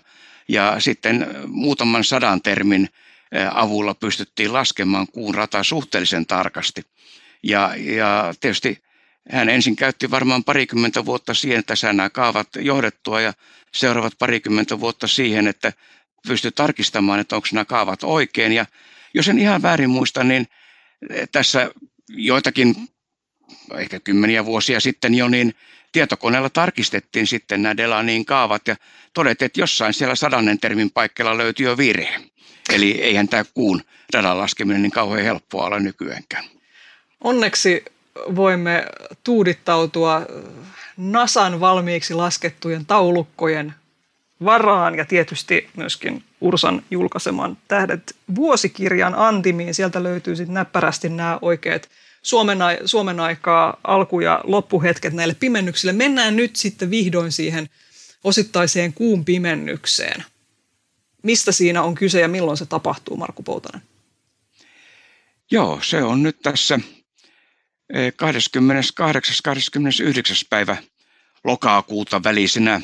ja sitten muutaman sadan termin eh, avulla pystyttiin laskemaan kuun rata suhteellisen tarkasti. Ja, ja tietysti hän ensin käytti varmaan parikymmentä vuotta siihen, että sai nämä kaavat johdettua ja seuraavat parikymmentä vuotta siihen, että pystyi tarkistamaan, että onko nämä kaavat oikein. Ja jos en ihan väärin muista, niin tässä joitakin ehkä kymmeniä vuosia sitten jo, niin tietokoneella tarkistettiin sitten nämä Delaniin kaavat ja todettiin, että jossain siellä sadannen termin paikkeilla löytyy jo virhe. Eli eihän tämä kuun radan laskeminen niin kauhean helppoa ole nykyäänkään. Onneksi voimme tuudittautua NASAn valmiiksi laskettujen taulukkojen varaan ja tietysti myöskin Ursan julkaiseman Tähdet vuosikirjan antimiin. Sieltä löytyy sitten näppärästi nämä oikeat Suomen, Suomen aikaa alku- ja loppuhetket näille pimennyksille. Mennään nyt sitten vihdoin siihen osittaiseen kuun pimennykseen. Mistä siinä on kyse ja milloin se tapahtuu, Markku Poutanen? Joo, se on nyt tässä 28.–29. päivä lokakuuta välisenä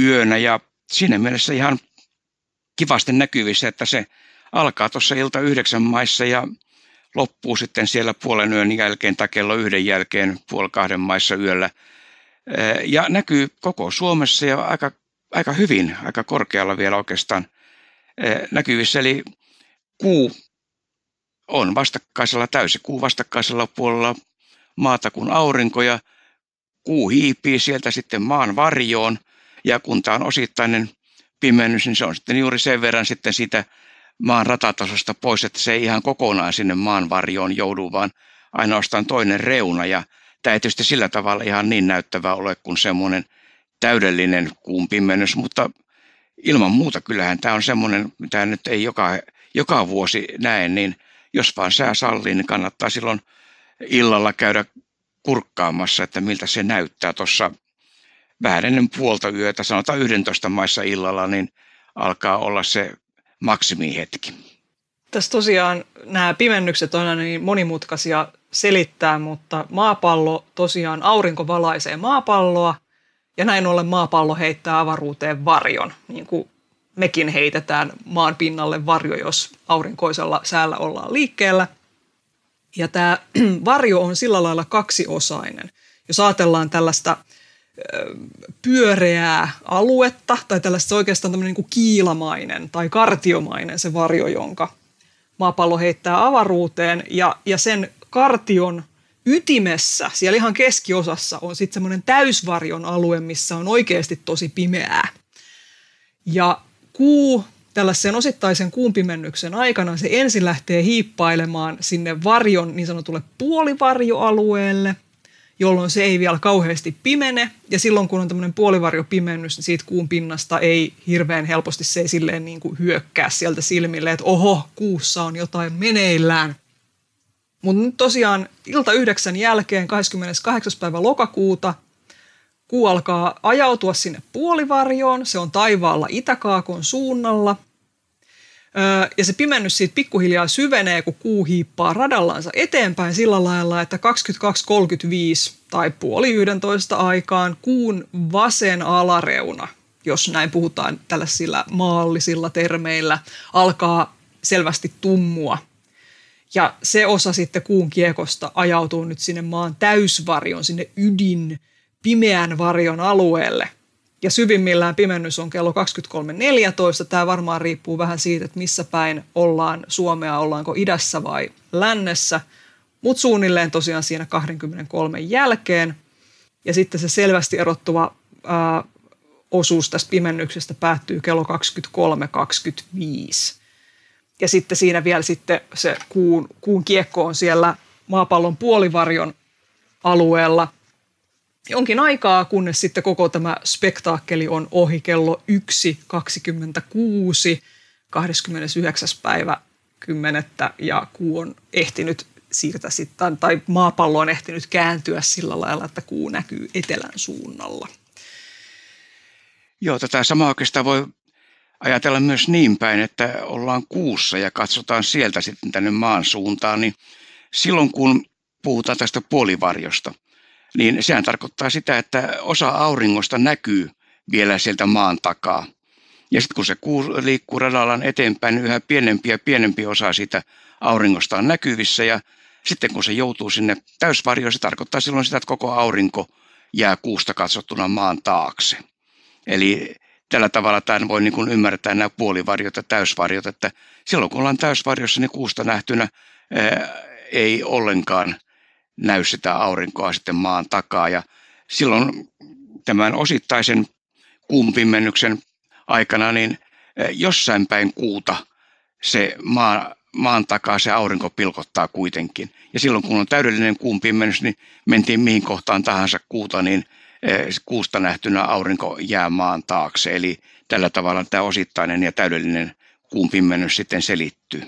yönä ja siinä mielessä ihan kivasti näkyvissä, että se alkaa tuossa ilta yhdeksän maissa ja loppuu sitten siellä puolen yön jälkeen tai kello yhden jälkeen puoli kahden maissa yöllä. Ja näkyy koko Suomessa ja aika, aika hyvin, aika korkealla vielä oikeastaan näkyvissä. Eli kuu on vastakkaisella, kuu vastakkaisella puolella maata kuin aurinko ja kuu hiipii sieltä sitten maan varjoon ja kun tämä on osittainen pimennys, niin se on sitten juuri sen verran sitten sitä maan ratatasosta pois, että se ei ihan kokonaan sinne maan varjoon joudu, vaan ainoastaan toinen reuna ja tämä ei tietysti sillä tavalla ihan niin näyttävä ole kuin semmoinen täydellinen kuun pimennys, mutta ilman muuta kyllähän tämä on semmoinen, mitä nyt ei joka, joka vuosi näe, niin – jos vaan sää sallii, niin kannattaa silloin illalla käydä kurkkaamassa, että miltä se näyttää tuossa vähän ennen puolta yötä, sanotaan 11 maissa illalla, niin alkaa olla se maksimihetki. Tässä tosiaan nämä pimennykset on aina niin monimutkaisia selittää, mutta maapallo tosiaan aurinko valaisee maapalloa ja näin ollen maapallo heittää avaruuteen varjon, niin kuin mekin heitetään maan pinnalle varjo, jos aurinkoisella säällä ollaan liikkeellä. Ja tämä varjo on sillä lailla kaksiosainen. Jos ajatellaan tällaista pyöreää aluetta tai tällaista oikeastaan tämmöinen niin kuin kiilamainen tai kartiomainen se varjo, jonka maapallo heittää avaruuteen ja, ja sen kartion ytimessä, siellä ihan keskiosassa on sitten semmoinen täysvarjon alue, missä on oikeasti tosi pimeää. Ja kuu tällaisen osittaisen kuumpimennyksen aikana se ensin lähtee hiippailemaan sinne varjon niin sanotulle puolivarjoalueelle, jolloin se ei vielä kauheasti pimene. Ja silloin kun on tämmöinen puolivarjopimennys, niin siitä kuun pinnasta ei hirveän helposti se ei silleen niin kuin hyökkää sieltä silmille, että oho, kuussa on jotain meneillään. Mutta nyt tosiaan ilta yhdeksän jälkeen 28. päivä lokakuuta – Kuu alkaa ajautua sinne puolivarjoon, se on taivaalla itäkaakon suunnalla. Ja se pimennys siitä pikkuhiljaa syvenee, kun kuu hiippaa radallansa eteenpäin sillä lailla, että 22.35 tai puoli 11 aikaan kuun vasen alareuna, jos näin puhutaan tällaisilla maallisilla termeillä, alkaa selvästi tummua. Ja se osa sitten kuun kiekosta ajautuu nyt sinne maan täysvarjon, sinne ydin pimeän varjon alueelle. Ja syvimmillään pimennys on kello 23.14. Tämä varmaan riippuu vähän siitä, että missä päin ollaan Suomea, ollaanko idässä vai lännessä. Mutta suunnilleen tosiaan siinä 23 jälkeen. Ja sitten se selvästi erottuva ää, osuus tästä pimennyksestä päättyy kello 23.25. Ja sitten siinä vielä sitten se kuun, kuun kiekko on siellä maapallon puolivarjon alueella – jonkin aikaa, kunnes sitten koko tämä spektaakkeli on ohi kello 1.26, 29. päivä 10. ja kuu on ehtinyt siirtää sitten, tai maapallo on ehtinyt kääntyä sillä lailla, että kuu näkyy etelän suunnalla. Joo, tätä samaa oikeastaan voi ajatella myös niin päin, että ollaan kuussa ja katsotaan sieltä sitten tänne maan suuntaan, niin silloin kun puhutaan tästä puolivarjosta – niin sehän tarkoittaa sitä, että osa auringosta näkyy vielä sieltä maan takaa. Ja sitten kun se kuu liikkuu radallaan eteenpäin, niin yhä pienempi ja pienempi osa siitä auringosta on näkyvissä. Ja sitten kun se joutuu sinne täysvarjoon, se tarkoittaa silloin sitä, että koko aurinko jää kuusta katsottuna maan taakse. Eli tällä tavalla tämän voi niin kuin ymmärtää nämä puolivarjot ja täysvarjot, että silloin kun ollaan täysvarjossa, niin kuusta nähtynä ää, ei ollenkaan – näy sitä aurinkoa sitten maan takaa. Ja silloin tämän osittaisen kuumpimennyksen aikana, niin e, jossain päin kuuta se maa, maan takaa se aurinko pilkottaa kuitenkin. Ja silloin kun on täydellinen kuumpimennys, niin mentiin mihin kohtaan tahansa kuuta, niin e, kuusta nähtynä aurinko jää maan taakse. Eli tällä tavalla tämä osittainen ja täydellinen kuumpimennys sitten selittyy.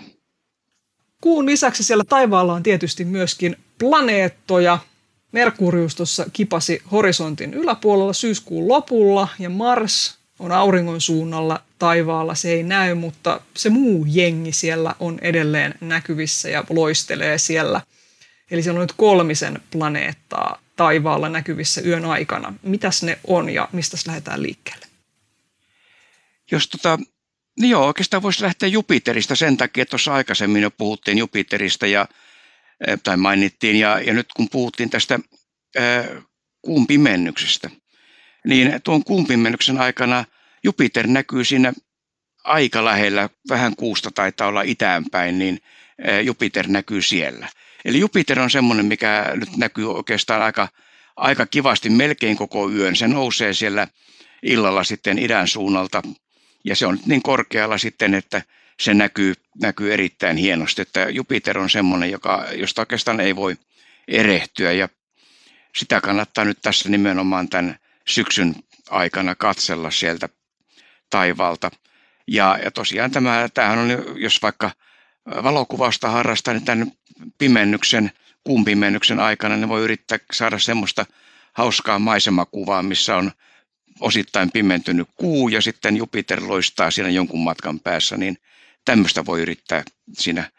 Kuun lisäksi siellä taivaalla on tietysti myöskin planeettoja. Merkurius tuossa kipasi horisontin yläpuolella syyskuun lopulla ja Mars on auringon suunnalla taivaalla. Se ei näy, mutta se muu jengi siellä on edelleen näkyvissä ja loistelee siellä. Eli siellä on nyt kolmisen planeettaa taivaalla näkyvissä yön aikana. Mitäs ne on ja mistä lähdetään liikkeelle? Jos tota, niin joo, oikeastaan voisi lähteä Jupiterista sen takia, että tuossa aikaisemmin jo puhuttiin Jupiterista ja, eh, tai mainittiin, ja, ja nyt kun puhuttiin tästä ää, eh, kuun pimennyksestä, niin tuon kuun pimennyksen aikana Jupiter näkyy siinä aika lähellä, vähän kuusta taitaa olla itäänpäin, niin eh, Jupiter näkyy siellä. Eli Jupiter on semmoinen, mikä nyt näkyy oikeastaan aika, aika kivasti melkein koko yön. Se nousee siellä illalla sitten idän suunnalta ja se on niin korkealla sitten, että se näkyy, näkyy erittäin hienosti, että Jupiter on semmoinen, joka, josta oikeastaan ei voi erehtyä ja sitä kannattaa nyt tässä nimenomaan tämän syksyn aikana katsella sieltä taivalta Ja, ja tosiaan tämä, tämähän on, jos vaikka äh, valokuvausta harrastaa, niin tämän pimennyksen, kumpimennyksen aikana ne niin voi yrittää saada semmoista hauskaa maisemakuvaa, missä on osittain pimentynyt kuu ja sitten Jupiter loistaa siinä jonkun matkan päässä, niin tämmöistä voi yrittää siinä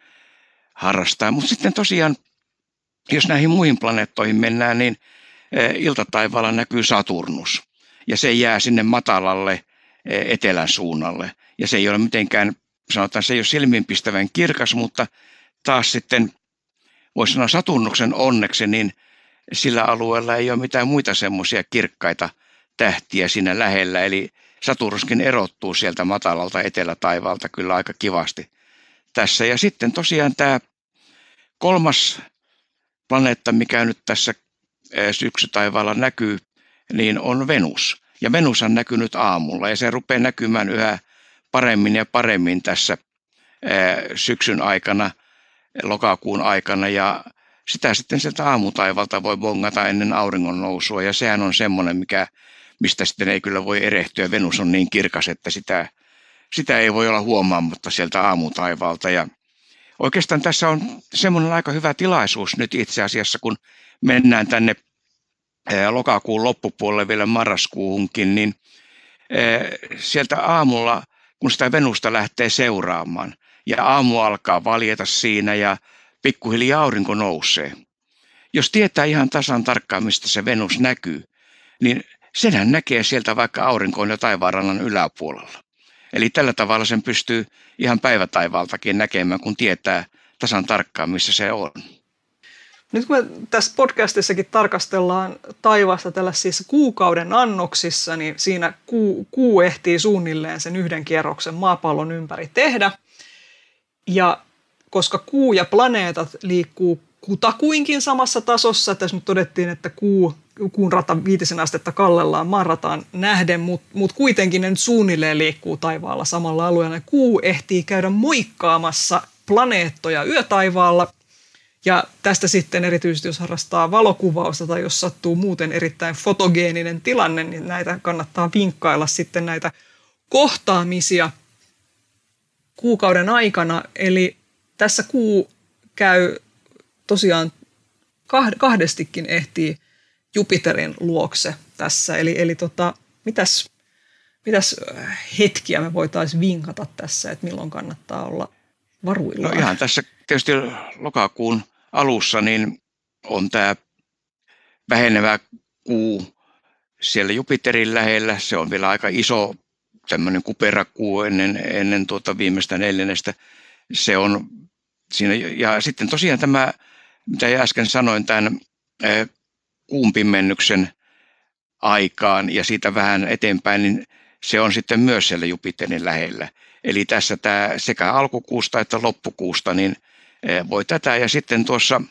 harrastaa. Mutta sitten tosiaan, jos näihin muihin planeettoihin mennään, niin eh, iltataivaalla näkyy Saturnus ja se jää sinne matalalle eh, etelän suunnalle. Ja se ei ole mitenkään, sanotaan se ei ole silmiinpistävän kirkas, mutta taas sitten voisi sanoa Saturnuksen onneksi, niin sillä alueella ei ole mitään muita semmoisia kirkkaita – tähtiä siinä lähellä, eli Saturnuskin erottuu sieltä matalalta etelätaivalta kyllä aika kivasti tässä. Ja sitten tosiaan tämä kolmas planeetta, mikä nyt tässä syksytaivaalla näkyy, niin on Venus. Ja Venus on näkynyt aamulla ja se rupeaa näkymään yhä paremmin ja paremmin tässä syksyn aikana, lokakuun aikana ja sitä sitten sieltä aamutaivalta voi bongata ennen auringon nousua ja sehän on semmoinen, mikä mistä sitten ei kyllä voi erehtyä. Venus on niin kirkas, että sitä, sitä ei voi olla huomaamatta sieltä aamutaivalta. Ja oikeastaan tässä on semmoinen aika hyvä tilaisuus nyt itse asiassa, kun mennään tänne eh, lokakuun loppupuolelle vielä marraskuuhunkin, niin eh, sieltä aamulla, kun sitä Venusta lähtee seuraamaan, ja aamu alkaa valjeta siinä ja pikkuhiljaa aurinko nousee. Jos tietää ihan tasan tarkkaan, mistä se Venus näkyy, niin senhän näkee sieltä vaikka aurinkoon ja taivaanrannan yläpuolella. Eli tällä tavalla sen pystyy ihan päivätaivaltakin näkemään, kun tietää tasan tarkkaan, missä se on. Nyt kun me tässä podcastissakin tarkastellaan taivasta tällaisissa kuukauden annoksissa, niin siinä kuu, kuu ehtii suunnilleen sen yhden kierroksen maapallon ympäri tehdä. Ja koska kuu ja planeetat liikkuu kutakuinkin samassa tasossa. Tässä nyt todettiin, että kuu, kuun rata viitisen astetta kallellaan maanrataan nähden, mutta mut kuitenkin ne nyt suunnilleen liikkuu taivaalla samalla alueella. Kuu ehtii käydä moikkaamassa planeettoja yötaivaalla. Ja tästä sitten erityisesti, jos harrastaa valokuvausta tai jos sattuu muuten erittäin fotogeeninen tilanne, niin näitä kannattaa vinkkailla sitten näitä kohtaamisia kuukauden aikana. Eli tässä kuu käy tosiaan kahdestikin ehtii Jupiterin luokse tässä. Eli, eli tota, mitäs, mitäs äh, hetkiä me voitaisiin vinkata tässä, että milloin kannattaa olla varuilla No ihan tässä tietysti lokakuun alussa niin on tämä vähenevä kuu siellä Jupiterin lähellä. Se on vielä aika iso tämmöinen kuperakuu ennen, ennen tuota viimeistä neljännestä. Se on siinä, ja sitten tosiaan tämä mitä äsken sanoin, tämän kuumpimennyksen eh, aikaan ja siitä vähän eteenpäin, niin se on sitten myös siellä Jupiterin lähellä. Eli tässä tämä sekä alkukuusta että loppukuusta, niin eh, voi tätä. Ja sitten tuossa,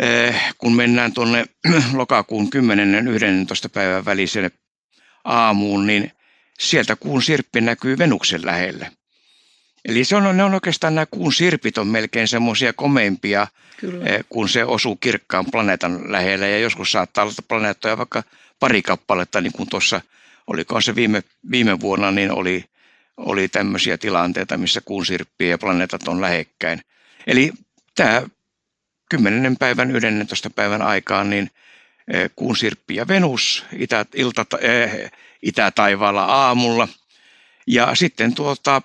eh, kun mennään tuonne lokakuun 10. 11. päivän väliselle aamuun, niin sieltä kuun sirppi näkyy Venuksen lähelle. Eli se on, ne on oikeastaan nämä kuun sirpit on melkein semmoisia komeimpia, Kyllä. Eh, kun se osuu kirkkaan planeetan lähellä. Ja joskus saattaa olla planeettoja vaikka pari kappaletta, niin kuin tuossa, oliko se viime, viime vuonna, niin oli, oli tämmöisiä tilanteita, missä kuun sirppi ja planeetat on lähekkäin. Eli tämä 10. päivän, 11. päivän aikaan, niin eh, kuun sirppi ja Venus itä, ilta, äh, itä-taivaalla aamulla. Ja sitten tuota,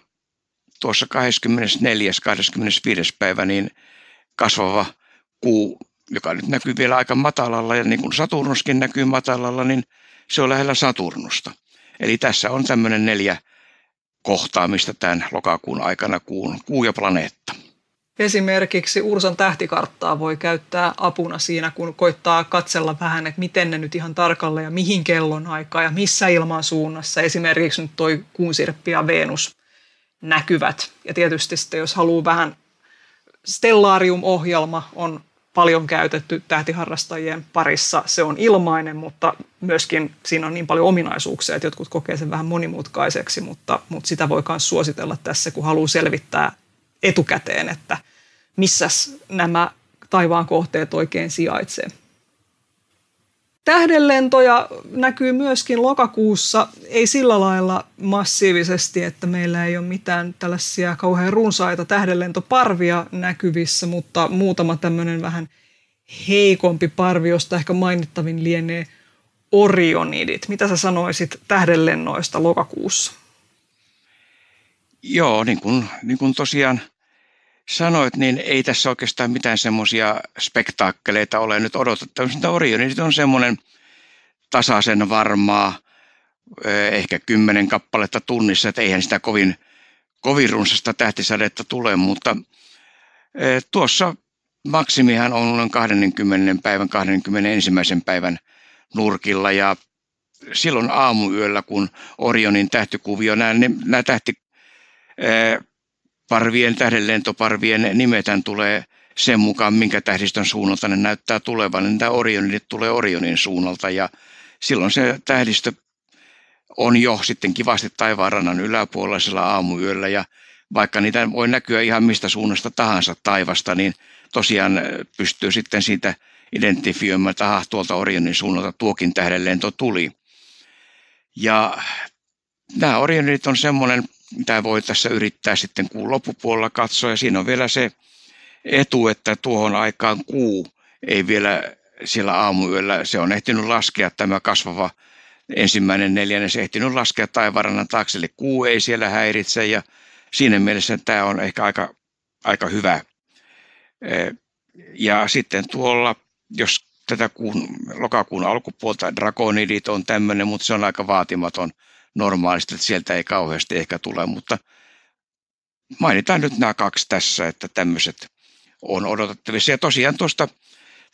tuossa 24.-25. päivä niin kasvava kuu, joka nyt näkyy vielä aika matalalla ja niin kuin Saturnuskin näkyy matalalla, niin se on lähellä Saturnusta. Eli tässä on tämmöinen neljä kohtaamista tämän lokakuun aikana kuun, kuu ja planeetta. Esimerkiksi Ursan tähtikarttaa voi käyttää apuna siinä, kun koittaa katsella vähän, että miten ne nyt ihan tarkalleen ja mihin kellon aikaa ja missä ilman suunnassa. Esimerkiksi nyt toi kuun sirppi ja Venus näkyvät. Ja tietysti sitten, jos haluaa vähän, Stellarium-ohjelma on paljon käytetty tähtiharrastajien parissa. Se on ilmainen, mutta myöskin siinä on niin paljon ominaisuuksia, että jotkut kokee sen vähän monimutkaiseksi, mutta, mutta sitä voi myös suositella tässä, kun haluaa selvittää etukäteen, että missä nämä taivaan kohteet oikein sijaitsevat. Tähdenlentoja näkyy myöskin lokakuussa, ei sillä lailla massiivisesti, että meillä ei ole mitään tällaisia kauhean runsaita tähdenlentoparvia näkyvissä, mutta muutama tämmöinen vähän heikompi parvi, josta ehkä mainittavin lienee orionidit. Mitä sä sanoisit tähdenlennoista lokakuussa? Joo, niin kuin, niin kuin tosiaan – sanoit, niin ei tässä oikeastaan mitään semmoisia spektaakkeleita ole nyt odotettavissa. Orion niin on semmoinen tasaisen varmaa, ehkä kymmenen kappaletta tunnissa, että eihän sitä kovin, kovin runsasta tähtisadetta tule, mutta tuossa maksimihan on noin 20 päivän, 21. päivän nurkilla ja silloin aamuyöllä, kun Orionin tähtikuvio, nämä, nämä tähti, parvien, tähdenlentoparvien nimetän tulee sen mukaan, minkä tähdistön suunnalta ne näyttää tulevan. Niin tämä Orionit tulee Orionin suunnalta ja silloin se tähdistö on jo sitten kivasti taivaanrannan yläpuolella aamuyöllä ja vaikka niitä voi näkyä ihan mistä suunnasta tahansa taivasta, niin tosiaan pystyy sitten siitä identifioimaan, että aha, tuolta Orionin suunnalta tuokin tähdenlento tuli. Ja nämä Orionit on semmoinen mitä voi tässä yrittää sitten kuun loppupuolella katsoa. Ja siinä on vielä se etu, että tuohon aikaan kuu ei vielä siellä aamuyöllä, se on ehtinyt laskea tämä kasvava ensimmäinen neljännes ehtinyt laskea taivarannan taakse, eli kuu ei siellä häiritse ja siinä mielessä tämä on ehkä aika, aika hyvä. Eh, ja sitten tuolla, jos tätä kuun, lokakuun alkupuolta, drakonidit on tämmöinen, mutta se on aika vaatimaton – Normaalisti että sieltä ei kauheasti ehkä tule, mutta mainitaan nyt nämä kaksi tässä, että tämmöiset on odotettavissa. Ja tosiaan tuosta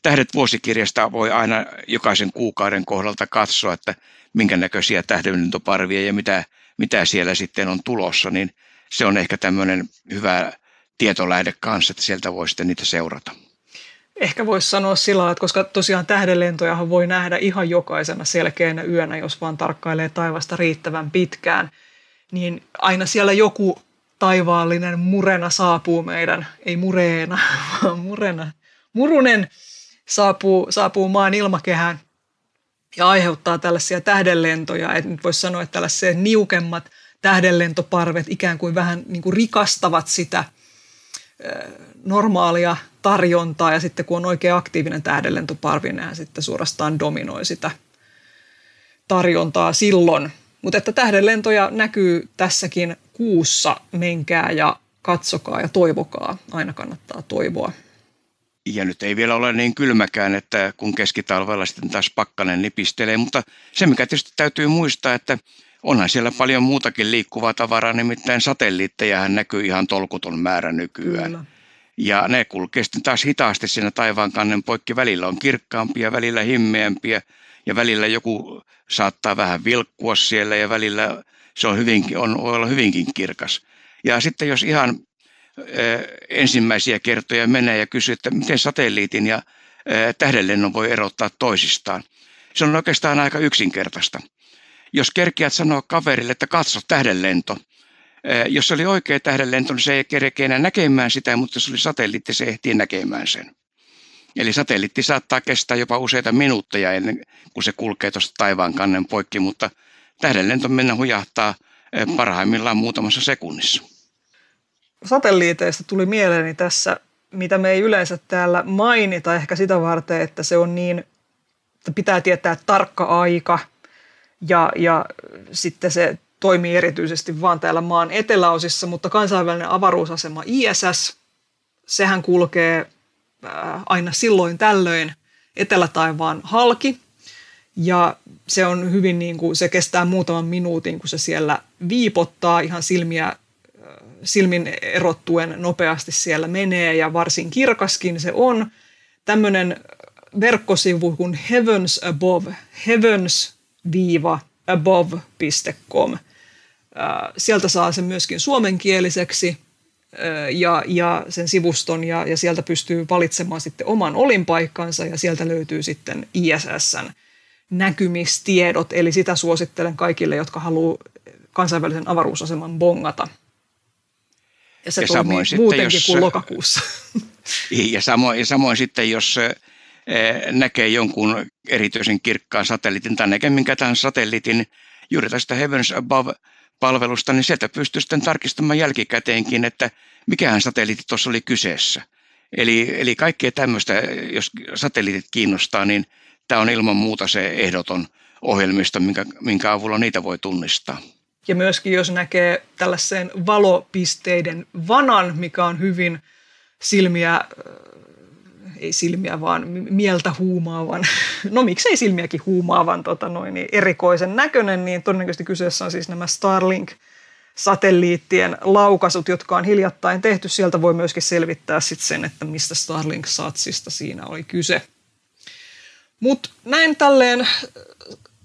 Tähdet vuosikirjasta voi aina jokaisen kuukauden kohdalta katsoa, että minkä näköisiä tähdenlentoparvia ja mitä, mitä siellä sitten on tulossa, niin se on ehkä tämmöinen hyvä tietolähde kanssa, että sieltä voi sitten niitä seurata ehkä voisi sanoa sillä että koska tosiaan tähdenlentojahan voi nähdä ihan jokaisena selkeänä yönä, jos vaan tarkkailee taivasta riittävän pitkään, niin aina siellä joku taivaallinen murena saapuu meidän, ei mureena, vaan murena, murunen saapuu, saapuu maan ilmakehään ja aiheuttaa tällaisia tähdenlentoja. että nyt voisi sanoa, että tällaiset niukemmat tähdenlentoparvet ikään kuin vähän niin kuin rikastavat sitä normaalia tarjontaa ja sitten kun on oikein aktiivinen tähdenlentoparvi, niin sitten suorastaan dominoi sitä tarjontaa silloin. Mutta että tähdenlentoja näkyy tässäkin kuussa, menkää ja katsokaa ja toivokaa, aina kannattaa toivoa. Ja nyt ei vielä ole niin kylmäkään, että kun keskitalvella sitten taas pakkanen nipistelee, mutta se mikä tietysti täytyy muistaa, että onhan siellä paljon muutakin liikkuvaa tavaraa, nimittäin satelliittejähän näkyy ihan tolkuton määrä nykyään. Kyllä ja ne kulkee sitten taas hitaasti siinä taivaankannen poikki. Välillä on kirkkaampia, välillä himmeämpiä ja välillä joku saattaa vähän vilkkua siellä ja välillä se on hyvinkin, on, voi olla hyvinkin kirkas. Ja sitten jos ihan ö, ensimmäisiä kertoja menee ja kysyy, että miten satelliitin ja ö, tähdenlennon voi erottaa toisistaan. Se on oikeastaan aika yksinkertaista. Jos kerkiät sanoa kaverille, että katso tähdenlento – Eh, jos se oli oikea tähdenlento, niin se ei kerkeä enää näkemään sitä, mutta se oli satelliitti, se ehtii näkemään sen. Eli satelliitti saattaa kestää jopa useita minuutteja ennen kuin se kulkee tuosta taivaan kannen poikki, mutta tähdenlento mennä hujahtaa eh, parhaimmillaan muutamassa sekunnissa. Satelliiteista tuli mieleeni tässä, mitä me ei yleensä täällä mainita ehkä sitä varten, että se on niin, että pitää tietää tarkka aika ja, ja sitten se toimii erityisesti vaan täällä maan eteläosissa, mutta kansainvälinen avaruusasema ISS, sehän kulkee äh, aina silloin tällöin etelätaivaan halki. Ja se on hyvin niin kuin, se kestää muutaman minuutin, kun se siellä viipottaa ihan silmiä, äh, silmin erottuen nopeasti siellä menee ja varsin kirkaskin se on. Tämmöinen verkkosivu kuin above heavens-above.com – sieltä saa sen myöskin suomenkieliseksi ja, ja sen sivuston ja, ja sieltä pystyy valitsemaan sitten oman olinpaikkansa ja sieltä löytyy sitten ISSn näkymistiedot, eli sitä suosittelen kaikille, jotka haluaa kansainvälisen avaruusaseman bongata. Ja se ja toimii muutenkin jos, kuin lokakuussa. Ja samoin, ja samoin sitten, jos e, näkee jonkun erityisen kirkkaan satelliitin tai näkee minkä tämän satelliitin, juuri tästä Heavens Above – palvelusta, niin sieltä pystyy sitten tarkistamaan jälkikäteenkin, että mikähän satelliitti tuossa oli kyseessä. Eli, eli kaikkea tämmöistä, jos satelliitit kiinnostaa, niin tämä on ilman muuta se ehdoton ohjelmisto, minkä, minkä avulla niitä voi tunnistaa. Ja myöskin jos näkee tällaisen valopisteiden vanan, mikä on hyvin silmiä ei silmiä vaan mieltä huumaavan, no miksei silmiäkin huumaavan tota noin, niin erikoisen näköinen, niin todennäköisesti kyseessä on siis nämä Starlink satelliittien laukasut, jotka on hiljattain tehty. Sieltä voi myöskin selvittää sitten sen, että mistä Starlink-satsista siinä oli kyse. Mutta näin tälleen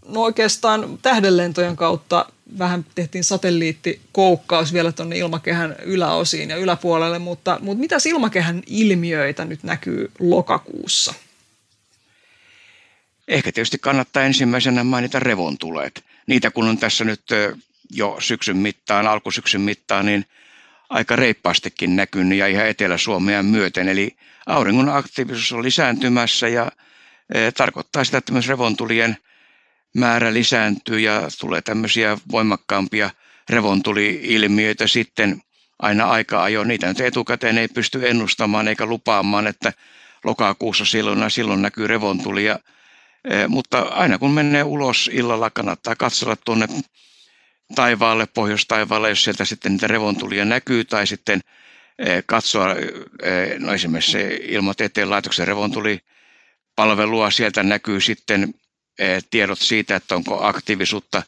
no oikeastaan tähdenlentojen kautta vähän tehtiin satelliittikoukkaus vielä tuonne ilmakehän yläosiin ja yläpuolelle, mutta, mutta mitä ilmakehän ilmiöitä nyt näkyy lokakuussa? Ehkä tietysti kannattaa ensimmäisenä mainita revontulet. Niitä kun on tässä nyt jo syksyn mittaan, alkusyksyn mittaan, niin aika reippaastikin näkynyt ja ihan Etelä-Suomea myöten. Eli auringon aktiivisuus on lisääntymässä ja tarkoittaa sitä, että myös revontulien määrä lisääntyy ja tulee tämmöisiä voimakkaampia revontuli-ilmiöitä sitten aina aika ajoin. Niitä nyt etukäteen ei pysty ennustamaan eikä lupaamaan, että lokakuussa silloin ja silloin näkyy revontulia. Eh, mutta aina kun menee ulos illalla, kannattaa katsella tuonne taivaalle, pohjoistaivaalle, jos sieltä sitten niitä revontulia näkyy, tai sitten eh, katsoa eh, no esimerkiksi Ilmatieteen laitoksen revontuli palvelua. Sieltä näkyy sitten Eh, tiedot siitä, että onko aktiivisuutta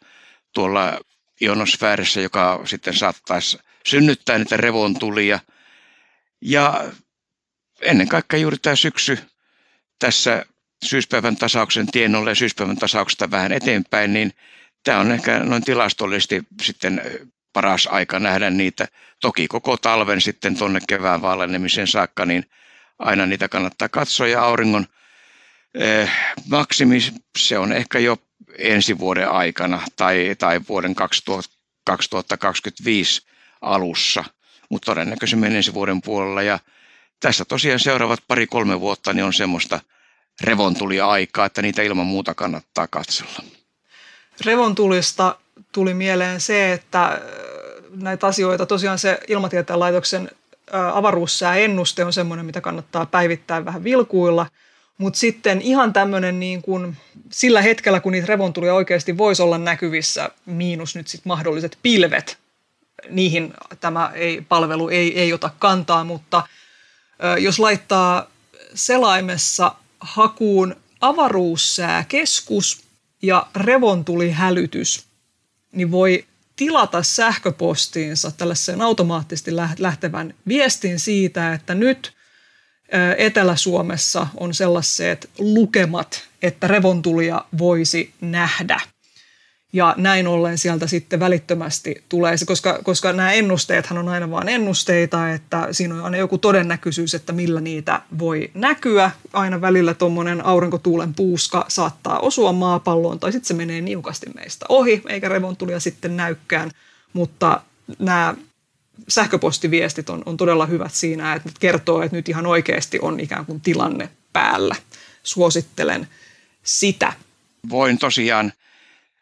tuolla ionosfäärissä, joka sitten saattaisi synnyttää niitä revontulia. Ja ennen kaikkea juuri tämä syksy tässä syyspäivän tasauksen tienolle ja syyspäivän tasauksesta vähän eteenpäin, niin tämä on ehkä noin tilastollisesti sitten eh, paras aika nähdä niitä. Toki koko talven sitten tuonne kevään vaalenemiseen saakka, niin aina niitä kannattaa katsoa ja auringon Eh, maksimi se on ehkä jo ensi vuoden aikana tai, tai vuoden 2000, 2025 alussa, mutta todennäköisemmin ensi vuoden puolella. Ja tässä tosiaan seuraavat pari-kolme vuotta niin on semmoista revontuliaikaa, että niitä ilman muuta kannattaa katsella. Revontulista tuli mieleen se, että äh, näitä asioita, tosiaan se Ilmatieteen laitoksen äh, avaruussääennuste on semmoinen, mitä kannattaa päivittää vähän vilkuilla – mutta sitten ihan tämmöinen niin kuin sillä hetkellä, kun niitä revontulia oikeasti voisi olla näkyvissä, miinus nyt sitten mahdolliset pilvet, niihin tämä ei, palvelu ei, ei ota kantaa, mutta jos laittaa selaimessa hakuun avaruussääkeskus ja revontulihälytys, niin voi tilata sähköpostiinsa tällaisen automaattisesti lähtevän viestin siitä, että nyt Etelä-Suomessa on sellaiset lukemat, että revontulia voisi nähdä. Ja näin ollen sieltä sitten välittömästi tulee se, koska, koska nämä ennusteethan on aina vain ennusteita, että siinä on aina joku todennäköisyys, että millä niitä voi näkyä. Aina välillä tuommoinen aurinkotuulen puuska saattaa osua maapalloon tai sitten se menee niukasti meistä ohi, eikä revontulia sitten näykään. Mutta nämä sähköpostiviestit on, on todella hyvät siinä, että kertoo, että nyt ihan oikeasti on ikään kuin tilanne päällä. Suosittelen sitä. Voin tosiaan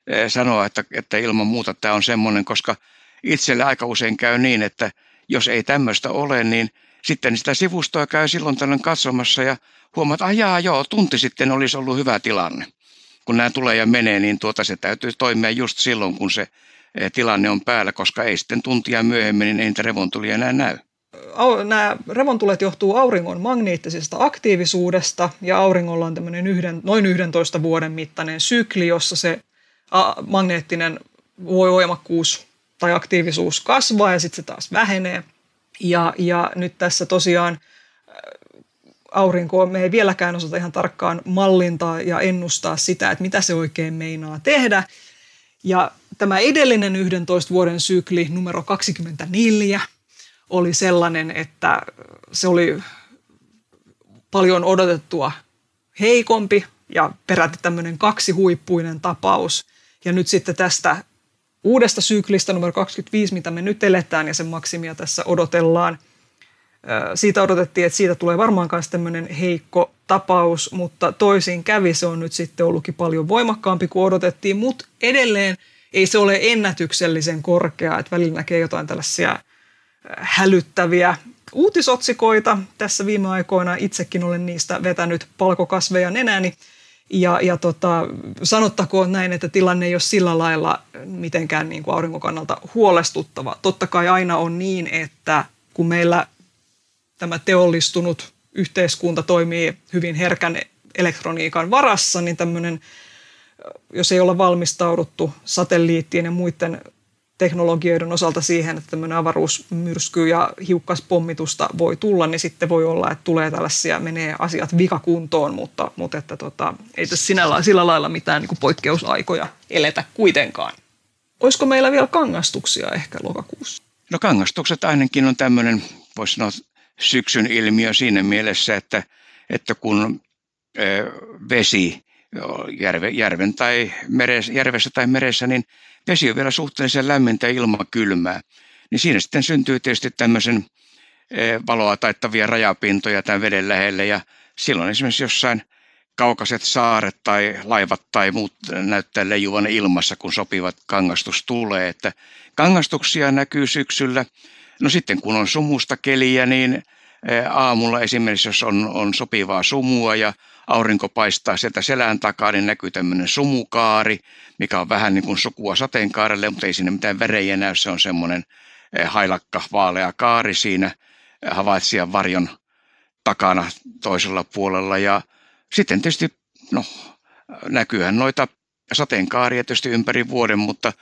eh, sanoa, että, että ilman muuta tämä on semmoinen, koska itselle aika usein käy niin, että jos ei tämmöistä ole, niin sitten sitä sivustoa käy silloin tällöin katsomassa ja huomaat, että ajaa joo, tunti sitten olisi ollut hyvä tilanne. Kun nämä tulee ja menee, niin tuota se täytyy toimia just silloin, kun se Eh, tilanne on päällä, koska ei sitten tuntia myöhemmin, niin ei niitä revontulia enää näy nämä revontulet johtuu auringon magneettisesta aktiivisuudesta ja auringolla on tämmöinen yhden, noin 11 vuoden mittainen sykli, jossa se a, magneettinen voimakkuus tai aktiivisuus kasvaa ja sitten se taas vähenee. Ja, ja nyt tässä tosiaan äh, aurinkoa me ei vieläkään osata ihan tarkkaan mallintaa ja ennustaa sitä, että mitä se oikein meinaa tehdä. Ja tämä edellinen 11 vuoden sykli numero 24 oli sellainen, että se oli paljon odotettua heikompi ja peräti tämmöinen kaksihuippuinen tapaus. Ja nyt sitten tästä uudesta syklistä numero 25, mitä me nyt eletään ja sen maksimia tässä odotellaan, siitä odotettiin, että siitä tulee varmaan myös tämmöinen heikko tapaus, mutta toisin kävi. Se on nyt sitten ollutkin paljon voimakkaampi kuin odotettiin, mutta edelleen – ei se ole ennätyksellisen korkea, että välillä näkee jotain tällaisia äh, hälyttäviä uutisotsikoita. Tässä viime aikoina itsekin olen niistä vetänyt palkokasveja nenäni. Ja, ja tota, sanottakoon näin, että tilanne ei ole sillä lailla mitenkään niin kuin aurinkokannalta huolestuttava. Totta kai aina on niin, että kun meillä tämä teollistunut yhteiskunta toimii hyvin herkän elektroniikan varassa, niin tämmöinen jos ei olla valmistauduttu satelliittien ja muiden teknologioiden osalta siihen, että tämmöinen avaruusmyrsky ja hiukkaspommitusta voi tulla, niin sitten voi olla, että tulee tällaisia, menee asiat vikakuntoon, mutta, mutta että tota, ei tässä sinällä, sillä lailla mitään niin poikkeusaikoja eletä kuitenkaan. Olisiko meillä vielä kangastuksia ehkä lokakuussa? No kangastukset ainakin on tämmöinen, voisi sanoa, syksyn ilmiö siinä mielessä, että, että kun ö, vesi järve, järven tai meres, järvessä tai meressä, niin vesi on vielä suhteellisen lämmintä ilma kylmää. Niin siinä sitten syntyy tietysti tämmöisen e, valoa taittavia rajapintoja tämän veden lähelle ja silloin esimerkiksi jossain kaukaiset saaret tai laivat tai muut näyttää leijuvan ilmassa, kun sopivat kangastus tulee. Että kangastuksia näkyy syksyllä. No sitten kun on sumusta keliä, niin e, aamulla esimerkiksi, jos on, on sopivaa sumua ja aurinko paistaa sieltä selän takaa, niin näkyy tämmöinen sumukaari, mikä on vähän niin kuin sukua sateenkaarelle, mutta ei siinä mitään värejä näy. Se on semmoinen eh, hailakka vaalea kaari siinä eh, havaitsijan varjon takana toisella puolella. Ja sitten tietysti, no, näkyyhän noita sateenkaaria tietysti ympäri vuoden, mutta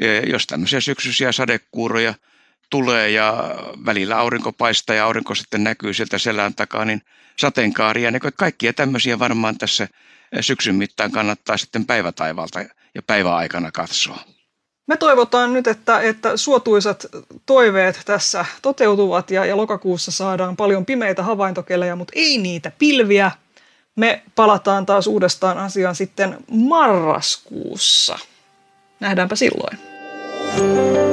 eh, jos tämmöisiä syksyisiä sadekuuroja – tulee ja välillä aurinko paistaa ja aurinko sitten näkyy sieltä selän takaa, niin sateenkaaria, niin kaikkia tämmöisiä varmaan tässä eh, syksyn mittaan kannattaa sitten päivätaivalta ja päiväaikana katsoa. Me toivotaan nyt, että, että suotuisat toiveet tässä toteutuvat ja, ja lokakuussa saadaan paljon pimeitä havaintokelejä, mutta ei niitä pilviä. Me palataan taas uudestaan asiaan sitten marraskuussa. Nähdäänpä silloin. thank you